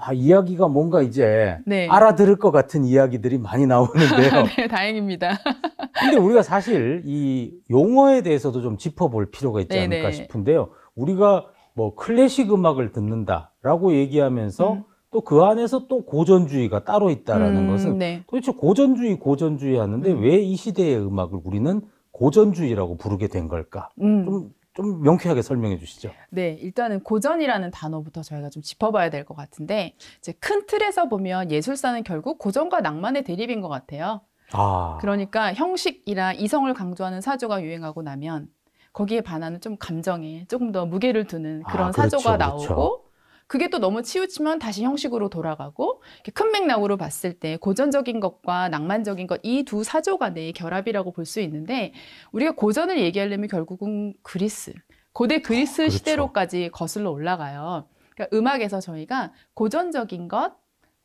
아, 이야기가 뭔가 이제 네. 알아들을 것 같은 이야기들이 많이 나오는데요. 네, 다행입니다. 근데 우리가 사실 이 용어에 대해서도 좀 짚어볼 필요가 있지 네네. 않을까 네. 싶은데요. 우리가 뭐 클래식 음악을 듣는다라고 얘기하면서 음. 또그 안에서 또 고전주의가 따로 있다라는 음, 것은 네. 도대체 고전주의 고전주의 하는데 음. 왜이 시대의 음악을 우리는 고전주의라고 부르게 된 걸까? 음. 좀좀 명쾌하게 설명해 주시죠. 네, 일단은 고전이라는 단어부터 저희가 좀 짚어봐야 될 것 같은데 이제 큰 틀에서 보면 예술사는 결국 고전과 낭만의 대립인 것 같아요. 아. 그러니까 형식이나 이성을 강조하는 사조가 유행하고 나면 거기에 반하는 좀 감정에 조금 더 무게를 두는 그런 아, 그렇죠, 사조가 그렇죠. 나오고 그렇죠. 그게 또 너무 치우치면 다시 형식으로 돌아가고 큰 맥락으로 봤을 때 고전적인 것과 낭만적인 것 이 두 사조 간의 결합이라고 볼 수 있는데 우리가 고전을 얘기하려면 결국은 그리스 고대 그리스 어, 그렇죠. 시대로까지 거슬러 올라가요. 그러니까 음악에서 저희가 고전적인 것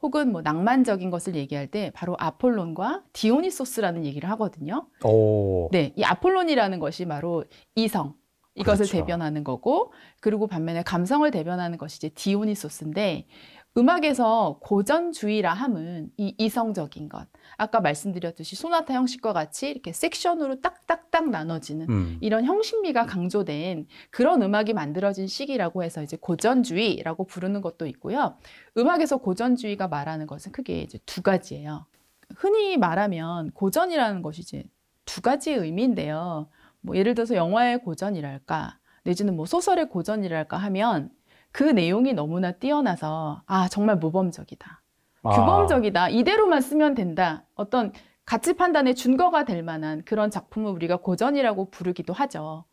혹은 뭐 낭만적인 것을 얘기할 때 바로 아폴론과 디오니소스라는 얘기를 하거든요. 오. 네, 이 아폴론이라는 것이 바로 이성, 이것을 그렇죠. 대변하는 거고 그리고 반면에 감성을 대변하는 것이 이제 디오니소스인데 음악에서 고전주의라 함은 이 이성적인 것. 아까 말씀드렸듯이 소나타 형식과 같이 이렇게 섹션으로 딱딱딱 나눠지는 음. 이런 형식미가 강조된 그런 음악이 만들어진 시기라고 해서 이제 고전주의라고 부르는 것도 있고요. 음악에서 고전주의가 말하는 것은 크게 이제 두 가지예요. 흔히 말하면 고전이라는 것이 이제 두 가지의 의미인데요. 뭐 예를 들어서 영화의 고전이랄까 내지는 뭐 소설의 고전이랄까 하면 그 내용이 너무나 뛰어나서 아 정말 모범적이다 아. 규범적이다 이대로만 쓰면 된다 어떤 가치 판단의 준거가 될 만한 그런 작품을 우리가 고전이라고 부르기도 하죠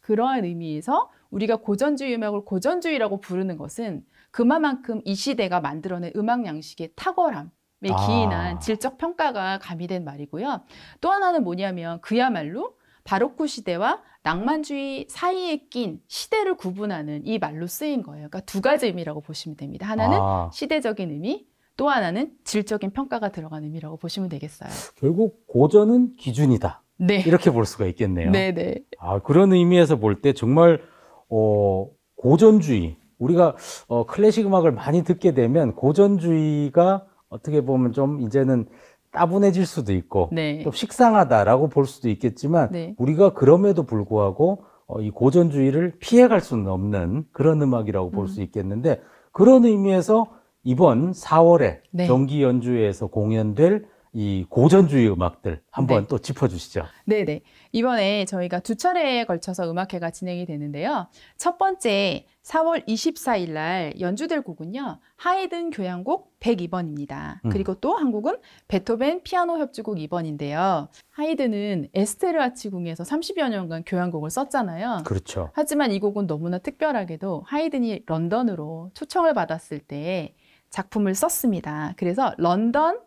그러한 의미에서 우리가 고전주의 음악을 고전주의라고 부르는 것은 그만큼 이 시대가 만들어낸 음악 양식의 탁월함에 아. 기인한 아. 질적 평가가 가미된 말이고요 또 하나는 뭐냐면 그야말로 바로크 시대와 낭만주의 사이에 낀 시대를 구분하는 이 말로 쓰인 거예요. 그러니까 두 가지 의미라고 보시면 됩니다. 하나는 아. 시대적인 의미, 또 하나는 질적인 평가가 들어간 의미라고 보시면 되겠어요. 결국 고전은 기준이다. 네. 이렇게 볼 수가 있겠네요. 네, 네. 아, 그런 의미에서 볼 때 정말 어, 고전주의 우리가 어, 클래식 음악을 많이 듣게 되면 고전주의가 어떻게 보면 좀 이제는 따분해질 수도 있고 네. 좀 식상하다라고 볼 수도 있겠지만 네. 우리가 그럼에도 불구하고 어, 이 고전주의를 피해갈 수는 없는 그런 음악이라고 볼수 음. 있겠는데 그런 의미에서 이번 4월에 네. 정기 연주회에서 공연될 이 고전주의 음악들 한번 네. 또 짚어주시죠. 네네. 이번에 저희가 두 차례에 걸쳐서 음악회가 진행이 되는데요. 첫 번째 4월 24일 날 연주될 곡은요. 하이든 교향곡 102번입니다. 음. 그리고 또 한국은 베토벤 피아노 협주곡 2번인데요. 하이든은 에스테르하치 궁에서 30여 년간 교향곡을 썼잖아요. 그렇죠. 하지만 이 곡은 너무나 특별하게도 하이든이 런던으로 초청을 받았을 때 작품을 썼습니다. 그래서 런던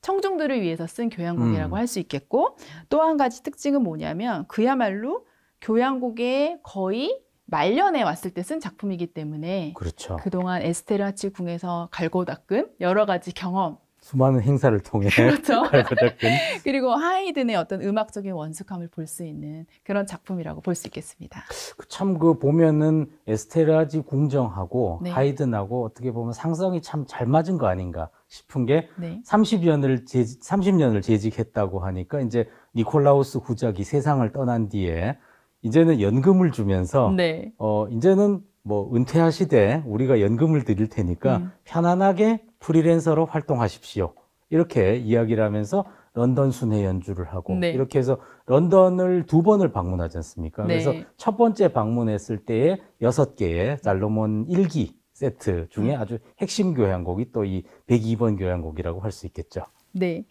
청중들을 위해서 쓴 교향곡이라고 음. 할수 있겠고 또 한 가지 특징은 뭐냐면 그야말로 교향곡의 거의 말년에 왔을 때 쓴 작품이기 때문에 그렇죠. 그동안 에스테라치 르 궁에서 갈고 닦은 여러 가지 경험 수많은 행사를 통해 그렇죠. 갈고 닦은 그리고 하이든의 어떤 음악적인 원숙함을 볼 수 있는 그런 작품이라고 볼 수 있겠습니다. 참그 그 보면은 에스테라지 궁정하고 네. 하이든하고 어떻게 보면 상성이 참 잘 맞은 거 아닌가 싶은 게 네. 30년을 재직, 30년을 재직했다고 하니까 이제 니콜라우스 구작이 세상을 떠난 뒤에 이제는 연금을 주면서 네. 어 이제는 뭐 은퇴하시되 우리가 연금을 드릴 테니까 음. 편안하게 프리랜서로 활동하십시오. 이렇게 이야기를 하면서 런던 순회 연주를 하고 네. 이렇게 해서 런던을 두 번을 방문하지 않습니까? 네. 그래서 첫 번째 방문했을 때에 여섯 개의 잘로몬 일기 세트 중에 음. 아주 핵심 교향곡이 또 이 102번 교향곡이라고 할 수 있겠죠. 네.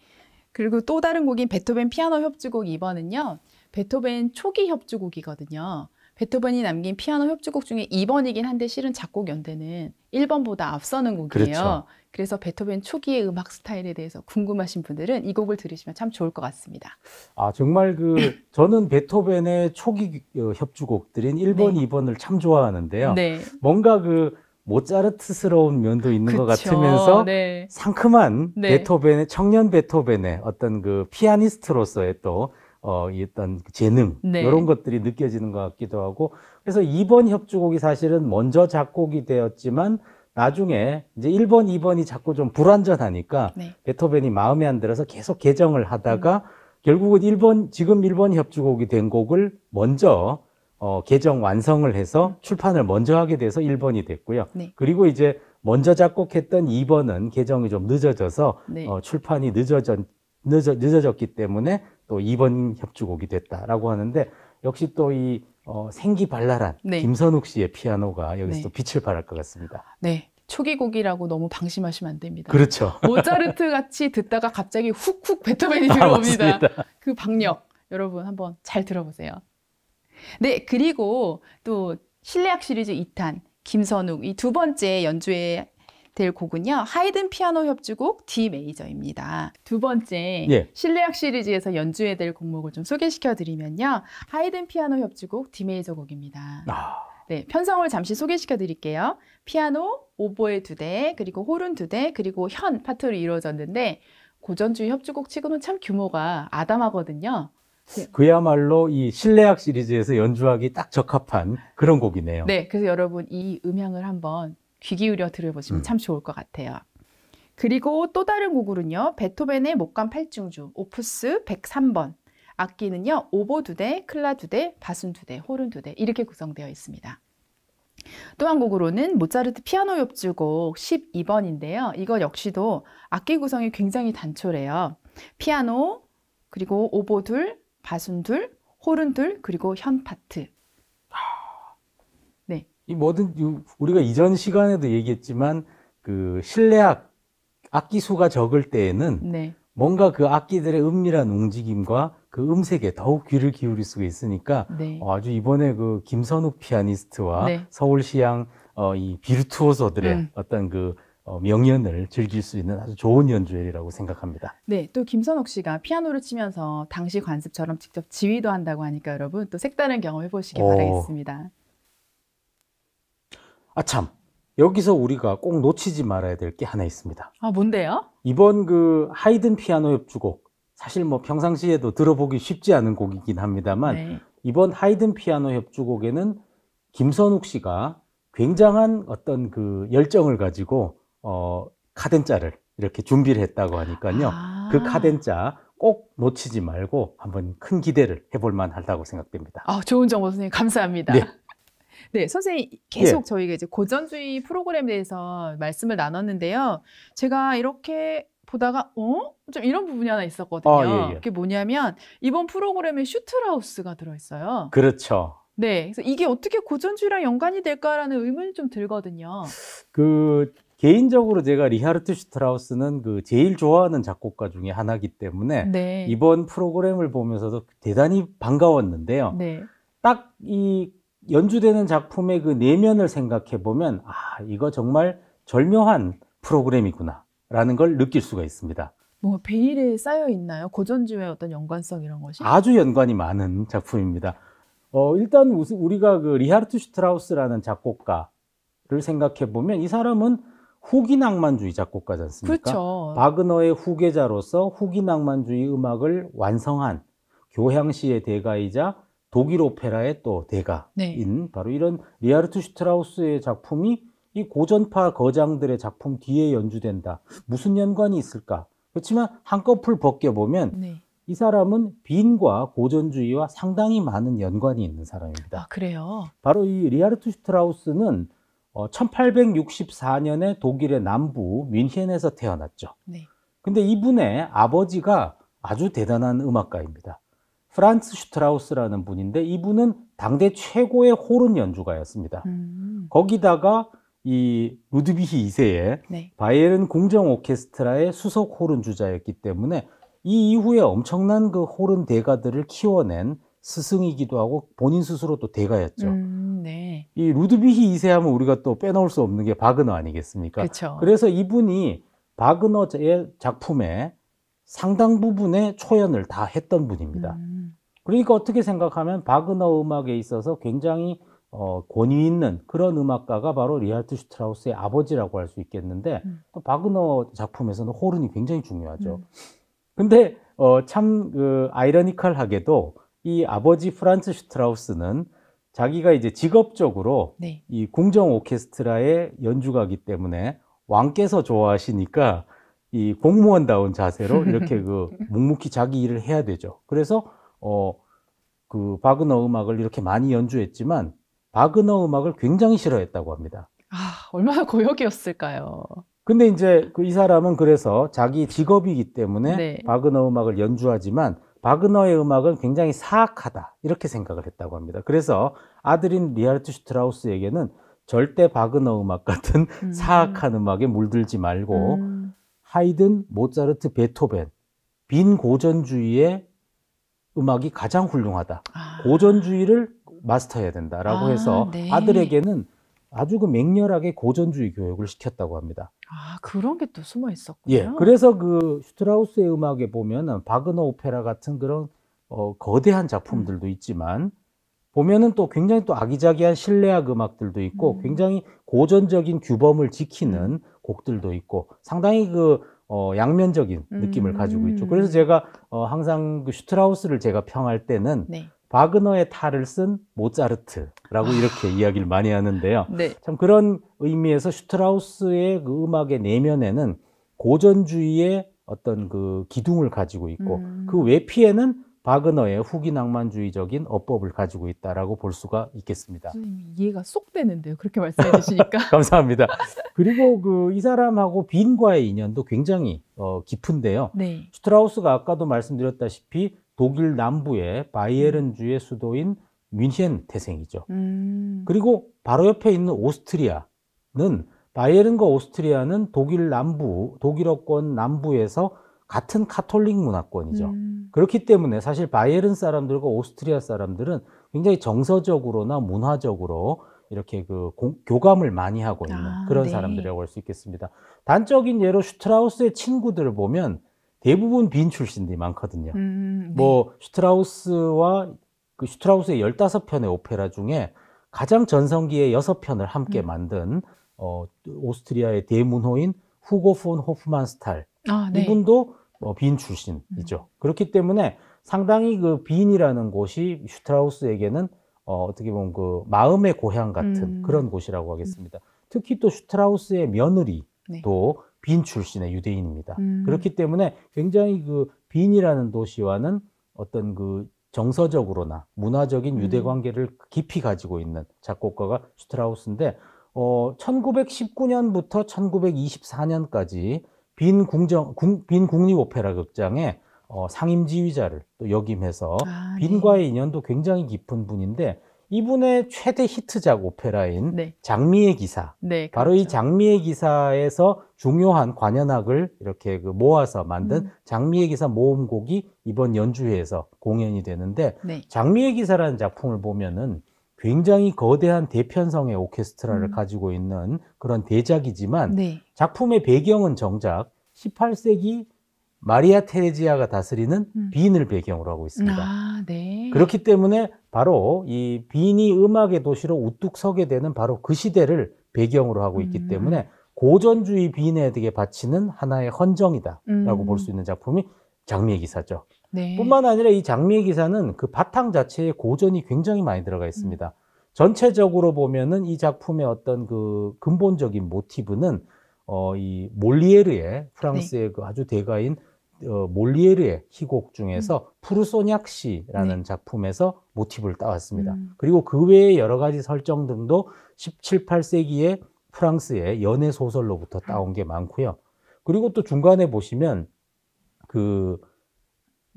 그리고 또 다른 곡인 베토벤 피아노 협주곡 2번은요. 베토벤 초기 협주곡이거든요. 베토벤이 남긴 피아노 협주곡 중에 2번이긴 한데 실은 작곡 연대는 1번보다 앞서는 곡이에요. 그렇죠. 그래서 베토벤 초기의 음악 스타일에 대해서 궁금하신 분들은 이 곡을 들으시면 참 좋을 것 같습니다. 아 정말 그 저는 베토벤의 초기 어, 협주곡들인 1번, 네. 2번을 참 좋아하는데요. 네. 뭔가 그 모차르트스러운 면도 있는 그쵸, 것 같으면서 네. 상큼한 네. 베토벤의 청년 베토벤의 어떤 그 피아니스트로서의 또 어, 어떤 그 재능 네. 이런 것들이 느껴지는 것 같기도 하고 그래서 2번 협주곡이 사실은 먼저 작곡이 되었지만 나중에 이제 1번, 2번이 자꾸 좀 불완전하니까 네. 베토벤이 마음에 안 들어서 계속 개정을 하다가 음. 결국은 1번 지금 1번 협주곡이 된 곡을 먼저 어, 개정 완성을 해서 음. 출판을 먼저 하게 돼서 1번이 됐고요. 네. 그리고 이제 먼저 작곡했던 2번은 개정이 좀 늦어져서 네. 어, 출판이 늦어졌, 늦어, 늦어졌기 때문에 또 2번 협주곡이 됐다라고 하는데 역시 또이 어, 생기발랄한 네. 김선욱 씨의 피아노가 여기서 네. 또 빛을 발할 것 같습니다. 네. 초기 곡이라고 너무 방심하시면 안 됩니다. 그렇죠. 모차르트 같이 듣다가 갑자기 훅훅 베토벤이 아, 들어옵니다. 아, 그 박력 여러분 한번 잘 들어보세요. 네, 그리고 또 실내악 시리즈 2탄 김선욱 이 두 번째 연주에 될 곡은요. 하이든 피아노 협주곡 D 메이저입니다. 두 번째 예. 실내악 시리즈에서 연주에될 곡목을 좀 소개시켜 드리면요. 하이든 피아노 협주곡 D 메이저 곡입니다. 아. 네, 편성을 잠시 소개시켜 드릴게요. 피아노, 오보에 두 대, 그리고 호른 두 대, 그리고 현 파트로 이루어졌는데 고전주의 협주곡 치고는 참 규모가 아담하거든요. 네. 그야말로 이 실내악 시리즈에서 연주하기 딱 적합한 그런 곡이네요. 네, 그래서 여러분 이 음향을 한번 귀 기울여 들어보시면 음. 참 좋을 것 같아요. 그리고 또 다른 곡으로는요. 베토벤의 목감 8중주 오프스 103번. 악기는요. 오보 두대 클라 두대 바순 두대 호른 두대 이렇게 구성되어 있습니다. 또 한 곡으로는 모차르트 피아노 협주곡 12번인데요. 이거 역시도 악기 구성이 굉장히 단촐해요. 피아노, 그리고 오보 둘, 바순둘, 호른둘, 그리고 현파트. 아. 네. 이 뭐든 우리가 이전 시간에도 얘기했지만 그 실내악 악기 수가 적을 때에는 네. 뭔가 그 악기들의 은밀한 움직임과 그 음색에 더욱 귀를 기울일 수가 있으니까 네. 어, 아주 이번에 그 김선욱 피아니스트와 네. 서울시향 어, 이비르투어서들의 음. 어떤 그 어, 명연을 즐길 수 있는 아주 좋은 연주회라고 생각합니다. 네, 또 김선옥 씨가 피아노를 치면서 당시 관습처럼 직접 지휘도 한다고 하니까 여러분 또 색다른 경험해 보시기 바라겠습니다. 아 참, 여기서 우리가 꼭 놓치지 말아야 될 게 하나 있습니다. 아 뭔데요? 이번 그 하이든 피아노 협주곡 사실 뭐 평상시에도 들어보기 쉽지 않은 곡이긴 합니다만 네. 이번 하이든 피아노 협주곡에는 김선욱 씨가 굉장한 어떤 그 열정을 가지고 어, 카덴자를 이렇게 준비를 했다고 하니까요. 그 아. 그 카덴자 꼭 놓치지 말고 한번 큰 기대를 해볼 만하다고 생각됩니다. 아, 좋은 정보 선생님 감사합니다. 네. 네, 선생님 계속 예. 저희가 이제 고전주의 프로그램에 대해서 말씀을 나눴는데요. 제가 이렇게 보다가 어? 좀 이런 부분이 하나 있었거든요. 아, 예, 예. 그게 뭐냐면 이번 프로그램에 슈트라우스가 들어 있어요. 그렇죠. 네. 그래서 이게 어떻게 고전주의랑 연관이 될까라는 의문이 좀 들거든요. 그 개인적으로 제가 리하르트 슈트라우스는 그 제일 좋아하는 작곡가 중에 하나이기 때문에 네. 이번 프로그램을 보면서도 대단히 반가웠는데요. 네. 딱이 연주되는 작품의 그 내면을 생각해 보면 아 이거 정말 절묘한 프로그램이구나라는 걸 느낄 수가 있습니다. 뭐 베일에 쌓여 있나요? 고전지와의 어떤 연관성 이런 것이? 아주 연관이 많은 작품입니다. 어, 일단 우리가 그 리하르트 슈트라우스라는 작곡가를 생각해 보면 이 사람은 후기 낭만주의 작곡가지 않습니까? 그렇죠. 바그너의 후계자로서 후기 낭만주의 음악을 완성한 교향시의 대가이자 독일 오페라의 또 대가인 네. 바로 이런 리하르트 슈트라우스의 작품이 이 고전파 거장들의 작품 뒤에 연주된다. 무슨 연관이 있을까? 그렇지만 한꺼풀 벗겨보면 네. 이 사람은 빈과 고전주의와 상당히 많은 연관이 있는 사람입니다. 아, 그래요? 바로 이 리하르트 슈트라우스는 어, 1864년에 독일의 남부 뮌헨에서 태어났죠. 네. 근데 이분의 아버지가 아주 대단한 음악가입니다. 프란츠 슈트라우스라는 분인데 이분은 당대 최고의 호른 연주가였습니다. 음. 거기다가 이 루드비히 2세의 네. 바이에른 공정 오케스트라의 수석 호른 주자였기 때문에 이 이후에 엄청난 그 호른 대가들을 키워낸 스승이기도 하고 본인 스스로 또 대가였죠. 음, 네. 이 루드비히 2세 하면 우리가 또 빼놓을 수 없는 게 바그너 아니겠습니까? 그쵸. 그래서 이분이 바그너의 작품에 상당 부분의 초연을 다 했던 분입니다. 음. 그러니까 어떻게 생각하면 바그너 음악에 있어서 굉장히 어, 권위 있는 그런 음악가가 바로 리하트 슈트라우스의 아버지라고 할 수 있겠는데 음. 또 바그너 작품에서는 호른이 굉장히 중요하죠. 음. 근데 어, 참 그 아이러니컬하게도 이 아버지 프란츠 슈트라우스는 자기가 이제 직업적으로 네. 이 궁정 오케스트라의 연주가기 때문에 왕께서 좋아하시니까 이 공무원다운 자세로 이렇게 그 묵묵히 자기 일을 해야 되죠. 그래서 어 그 바그너 음악을 이렇게 많이 연주했지만 바그너 음악을 굉장히 싫어했다고 합니다. 아, 얼마나 고역이었을까요? 근데 이제 그 이 사람은 그래서 자기 직업이기 때문에 네. 바그너 음악을 연주하지만 바그너의 음악은 굉장히 사악하다 이렇게 생각을 했다고 합니다. 그래서 아들인 리하르트 슈트라우스에게는 절대 바그너 음악 같은 음. 사악한 음악에 물들지 말고 음. 하이든, 모차르트, 베토벤 빈 고전주의의 음악이 가장 훌륭하다. 아. 고전주의를 마스터해야 된다라고 아, 해서 네. 아들에게는 아주 그 맹렬하게 고전주의 교육을 시켰다고 합니다. 아, 그런 게 또 숨어 있었군요. 예. 그래서 그 슈트라우스의 음악에 보면은 바그너 오페라 같은 그런 어, 거대한 작품들도 음. 있지만 보면은 또 굉장히 또 아기자기한 실내악 음악들도 있고 음. 굉장히 고전적인 규범을 지키는 음. 곡들도 있고 상당히 그 어, 양면적인 느낌을 음. 가지고 있죠. 그래서 음. 제가 어, 항상 그 슈트라우스를 제가 평할 때는 네. 바그너의 탈을 쓴 모차르트라고 아. 이렇게 이야기를 많이 하는데요. 네. 참 그런 의미에서 슈트라우스의 그 음악의 내면에는 고전주의의 어떤 그 기둥을 가지고 있고 음. 그 외피에는 바그너의 후기 낭만주의적인 어법을 가지고 있다라고 볼 수가 있겠습니다. 선생님 이해가 쏙 되는데요. 그렇게 말씀해 주시니까. 감사합니다. 그리고 그 이 사람하고 빈과의 인연도 굉장히 어, 깊은데요. 네. 슈트라우스가 아까도 말씀드렸다시피 독일 남부의 바이에른주의 음. 수도인 뮌헨 태생이죠. 음. 그리고 바로 옆에 있는 오스트리아는 바이에른과 오스트리아는 독일 남부, 독일어권 남부에서 같은 카톨릭 문화권이죠. 음. 그렇기 때문에 사실 바이에른 사람들과 오스트리아 사람들은 굉장히 정서적으로나 문화적으로 이렇게 그 공, 교감을 많이 하고 있는 아, 그런 네. 사람들이라고 할 수 있겠습니다. 단적인 예로 슈트라우스의 친구들을 보면 대부분 빈 출신들이 많거든요. 음, 네. 뭐 슈트라우스와 그 슈트라우스의 열다섯 편의 오페라 중에 가장 전성기의 여섯 편을 함께 음. 만든 어, 오스트리아의 대문호인 후고 폰 호프만 스탈 아, 네. 이분도 어, 빈 출신이죠. 음. 그렇기 때문에 상당히 그 빈이라는 곳이 슈트라우스에게는 어, 어떻게 보면 그 마음의 고향 같은 음. 그런 곳이라고 하겠습니다. 음. 특히 또 슈트라우스의 며느리 도 네. 빈 출신의 유대인입니다. 음. 그렇기 때문에 굉장히 그 빈이라는 도시와는 어떤 그 정서적으로나 문화적인 음. 유대 관계를 깊이 가지고 있는 작곡가가 슈트라우스인데 어 1919년부터 1924년까지 빈 궁정 궁, 빈 국립 오페라 극장에 어, 상임 지휘자를 또 역임해서 아, 네. 빈과의 인연도 굉장히 깊은 분인데 이분의 최대 히트작 오페라인 네. 장미의 기사. 네, 그렇죠. 바로 이 장미의 기사에서 중요한 관현악을 이렇게 그 모아서 만든 음. 장미의 기사 모음곡이 이번 연주회에서 공연이 되는데 네. 장미의 기사라는 작품을 보면은 굉장히 거대한 대편성의 오케스트라를 음. 가지고 있는 그런 대작이지만 네. 작품의 배경은 정작 18세기 마리아 테레지아가 다스리는 음. 빈을 배경으로 하고 있습니다. 아, 네. 그렇기 때문에 바로 이 빈이 음악의 도시로 우뚝 서게 되는 바로 그 시대를 배경으로 하고 있기 음. 때문에 고전주의 빈에게 바치는 하나의 헌정이다라고 음. 볼수 있는 작품이 장미의 기사죠. 네. 뿐만 아니라 이 장미의 기사는 그 바탕 자체에 고전이 굉장히 많이 들어가 음. 있습니다. 전체적으로 보면은 이 작품의 어떤 그 근본적인 모티브는 어, 이 몰리에르의 네. 프랑스의 네. 그 아주 대가인 어, 몰리에르의 희곡 중에서 음. 푸르소냑시라는 네. 작품에서 모티브를 따왔습니다. 음. 그리고 그 외에 여러 가지 설정 등도 17, 18세기에 프랑스의 연애 소설로부터 음. 따온 게 많고요. 그리고 또 중간에 보시면 그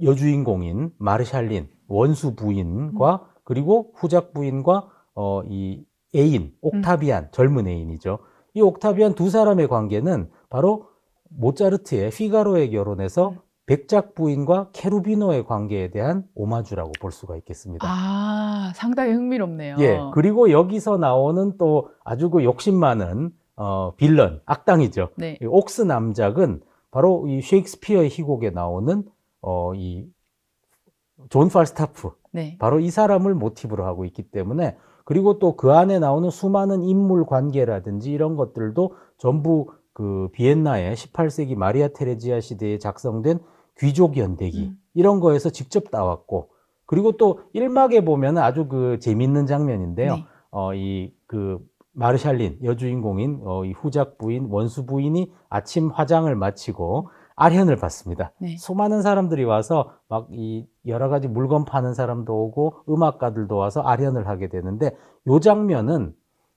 여주인공인 마르샬린 원수 부인과 음. 그리고 후작 부인과 어, 이 애인 옥타비안 음. 젊은 애인이죠. 이 옥타비안 두 사람의 관계는 바로 모차르트의 휘가로의 결혼에서 음. 백작 부인과 케루비노의 관계에 대한 오마주라고 볼 수가 있겠습니다. 아, 상당히 흥미롭네요. 예. 그리고 여기서 나오는 또 아주 그 욕심 많은 어, 빌런, 악당이죠. 네. 옥스 남작은 바로 이 셰익스피어의 희곡에 나오는 어, 이존 팔스타프. 네. 바로 이 사람을 모티브로 하고 있기 때문에 그리고 또 그 안에 나오는 수많은 인물 관계라든지 이런 것들도 전부 그 비엔나의 18세기 마리아 테레지아 시대에 작성된 귀족 연대기 음. 이런 거에서 직접 따왔고 그리고 또 1막에 보면 아주 그 재밌는 장면인데요. 네. 어, 이 그 마르샬린 여주인공인 어, 이 후작 부인 원수 부인이 아침 화장을 마치고 아련을 받습니다. 네. 수많은 사람들이 와서 막 이 여러 가지 물건 파는 사람도 오고 음악가들도 와서 아련을 하게 되는데 요 장면은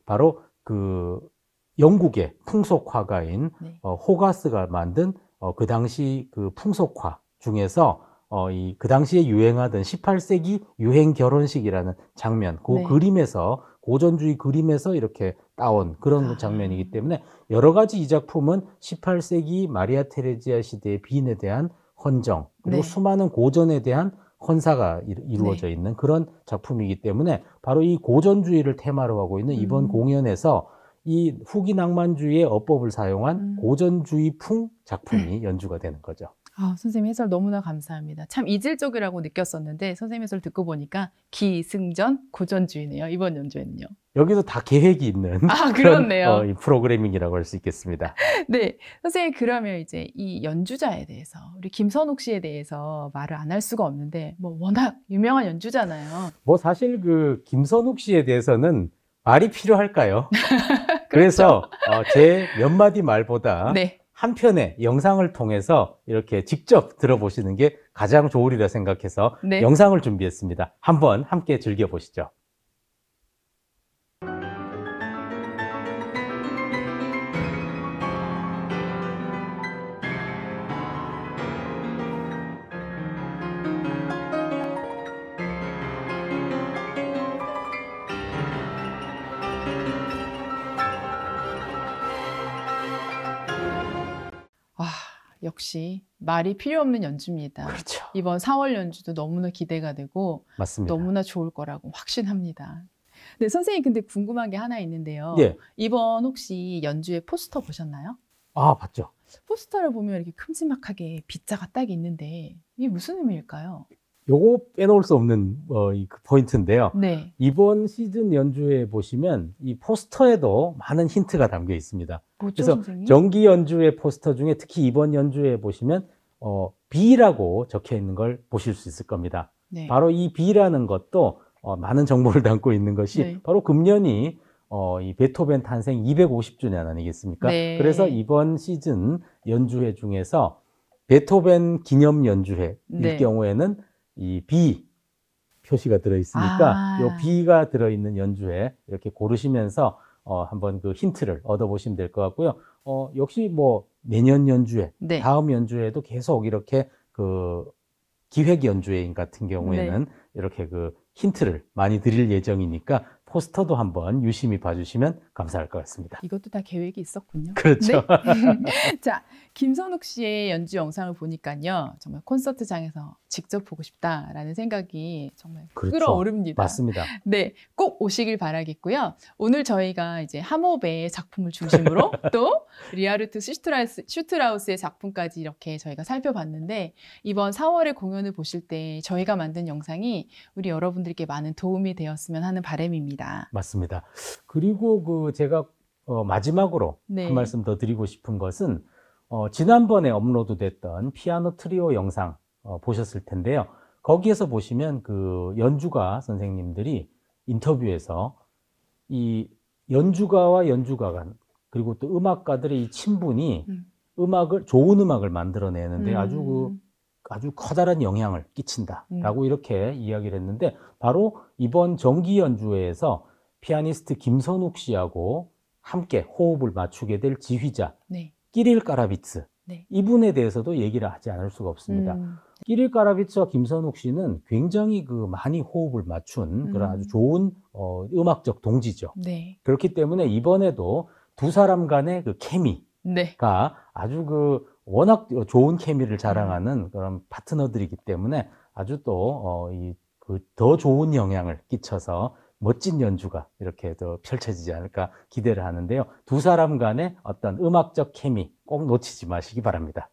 바로 그 영국의 풍속 화가인 네. 어, 호가스가 만든 어, 그 당시 그 풍속화 중에서 어, 이그 당시에 유행하던 18세기 유행 결혼식이라는 장면, 그 네. 그림에서 고전주의 그림에서 이렇게 따온 그런 아. 장면이기 때문에 여러 가지 이 작품은 18세기 마리아 테레지아 시대의 비인에 대한 헌정 그리고 네. 수많은 고전에 대한 헌사가 이루어져 네. 있는 그런 작품이기 때문에 바로 이 고전주의를 테마로 하고 있는 이번 음. 공연에서 이 후기 낭만주의의 어법을 사용한 음. 고전주의풍 작품이 연주가 되는 거죠. 아, 선생님 해설 너무나 감사합니다. 참 이질적이라고 느꼈었는데 선생님 해설 듣고 보니까 기승전 고전주의네요. 이번 연주에는요. 여기서 다 계획이 있는 아, 그런 어, 프로그래밍이라고 할 수 있겠습니다. 네, 선생님 그러면 이제 이 연주자에 대해서 우리 김선욱 씨에 대해서 말을 안 할 수가 없는데 뭐 워낙 유명한 연주잖아요. 뭐 사실 그 김선욱 씨에 대해서는 말이 필요할까요? 그렇죠. 그래서 어, 제 몇 마디 말보다 네. 한 편의 영상을 통해서 이렇게 직접 들어보시는 게 가장 좋으리라 생각해서 네. 영상을 준비했습니다. 한번 함께 즐겨보시죠. 역시 말이 필요 없는 연주입니다. 그렇죠. 이번 4월 연주도 너무나 기대가 되고 맞습니다. 너무나 좋을 거라고 확신합니다. 네, 선생님 근데 궁금한 게 하나 있는데요. 예. 이번 혹시 연주의 포스터 보셨나요? 아, 봤죠. 포스터를 보면 이렇게 큼지막하게 빗자가 딱 있는데 이게 무슨 의미일까요? 요거 빼놓을 수 없는 어, 이그 포인트인데요. 네. 이번 시즌 연주회 보시면 이 포스터에도 많은 힌트가 담겨 있습니다. 뭐죠, 그래서 선생님? 정기 연주회 포스터 중에 특히 이번 연주회 보시면 어, B라고 적혀 있는 걸 보실 수 있을 겁니다. 네. 바로 이 B라는 것도 어, 많은 정보를 담고 있는 것이 네. 바로 금년이 어, 이 베토벤 탄생 250주년 아니겠습니까? 네. 그래서 이번 시즌 연주회 중에서 베토벤 기념 연주회일 네. 경우에는 이 B 표시가 들어있으니까 아. 요 아. B가 들어있는 연주회 이렇게 고르시면서 어, 한번 그 힌트를 얻어보시면 될 것 같고요. 어, 역시 뭐 내년 연주회, 네. 다음 연주회도 계속 이렇게 그 기획 연주회인 같은 경우에는 네. 이렇게 그 힌트를 많이 드릴 예정이니까 포스터도 한번 유심히 봐주시면 감사할 것 같습니다. 이것도 다 계획이 있었군요. 그렇죠. 네? 자, 김선욱 씨의 연주 영상을 보니까요. 정말 콘서트장에서 직접 보고 싶다라는 생각이 정말 그렇죠. 끌어오릅니다. 맞습니다. 네, 꼭 오시길 바라겠고요. 오늘 저희가 이제 하모베의 작품을 중심으로 또 리아르트 슈트라우스, 슈트라우스의 작품까지 이렇게 저희가 살펴봤는데 이번 4월에 공연을 보실 때 저희가 만든 영상이 우리 여러분들께 많은 도움이 되었으면 하는 바람입니다. 맞습니다. 그리고 그 제가 어, 마지막으로 그 네. 한 말씀 더 드리고 싶은 것은 어, 지난번에 업로드됐던 피아노 트리오 영상 어, 보셨을 텐데요. 거기에서 보시면 그 연주가 선생님들이 인터뷰에서 이 연주가와 연주가간 그리고 또 음악가들의 이 친분이 음. 악을 좋은 음악을 만들어내는데 음. 아주 그 아주 커다란 영향을 끼친다라고 음. 이렇게 이야기를 했는데 바로 이번 정기 연주회에서 피아니스트 김선욱 씨하고 함께 호흡을 맞추게 될 지휘자 네. 끼릴 까라비츠 네. 이분에 대해서도 얘기를 하지 않을 수가 없습니다. 음. 끼릴 까라비츠와 김선욱 씨는 굉장히 그 많이 호흡을 맞춘 그런 음. 아주 좋은 어, 음악적 동지죠. 네. 그렇기 때문에 이번에도 두 사람 간의 그 케미가 네. 아주 그 워낙 좋은 케미를 자랑하는 그런 파트너들이기 때문에 아주 또 어, 이더 그 좋은 영향을 끼쳐서 멋진 연주가 이렇게 또 펼쳐지지 않을까 기대를 하는데요. 두 사람 간의 어떤 음악적 케미 꼭 놓치지 마시기 바랍니다.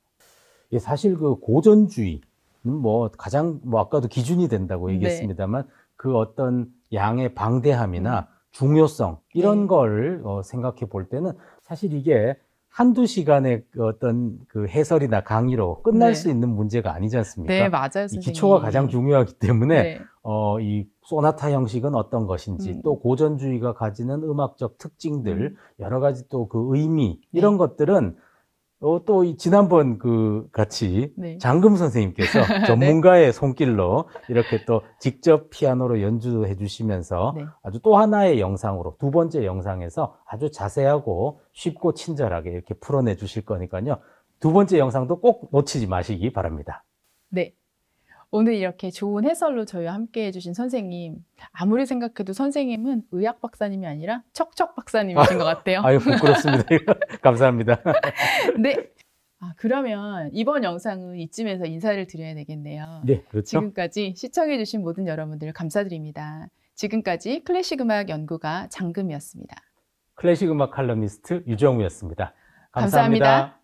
예, 사실 그 고전주의 뭐 가장 뭐 아까도 기준이 된다고 네. 얘기했습니다만 네. 그 어떤 양의 방대함이나 음. 중요성 이런 네. 걸 어, 생각해 볼 때는 사실 이게 한두 시간의 그 어떤 그 해설이나 강의로 끝날 네. 수 있는 문제가 아니지 않습니까? 네, 맞아요. 선생님. 기초가 가장 중요하기 때문에 네. 어, 이 소나타 형식은 어떤 것인지 음. 또 고전주의가 가지는 음악적 특징들 음. 여러 가지 또 그 의미 이런 네. 것들은 어, 또이 지난번 그 같이 네. 장금 선생님께서 네. 전문가의 네. 손길로 이렇게 또 직접 피아노로 연주해 주시면서 네. 아주 또 하나의 영상으로 두 번째 영상에서 아주 자세하고 쉽고 친절하게 이렇게 풀어내 주실 거니까요. 두 번째 영상도 꼭 놓치지 마시기 바랍니다. 네. 오늘 이렇게 좋은 해설로 저희와 함께 해주신 선생님, 아무리 생각해도 선생님은 의학 박사님이 아니라 척척 박사님이신 아, 것 같아요. 아유, 부끄럽습니다. 감사합니다. 네. 아, 그러면 이번 영상은 이쯤에서 인사를 드려야 되겠네요. 네, 그렇죠. 지금까지 시청해주신 모든 여러분들 감사드립니다. 지금까지 클래식 음악 연구가 장금이었습니다. 클래식 음악 칼럼니스트 유정우였습니다 감사합니다. 감사합니다.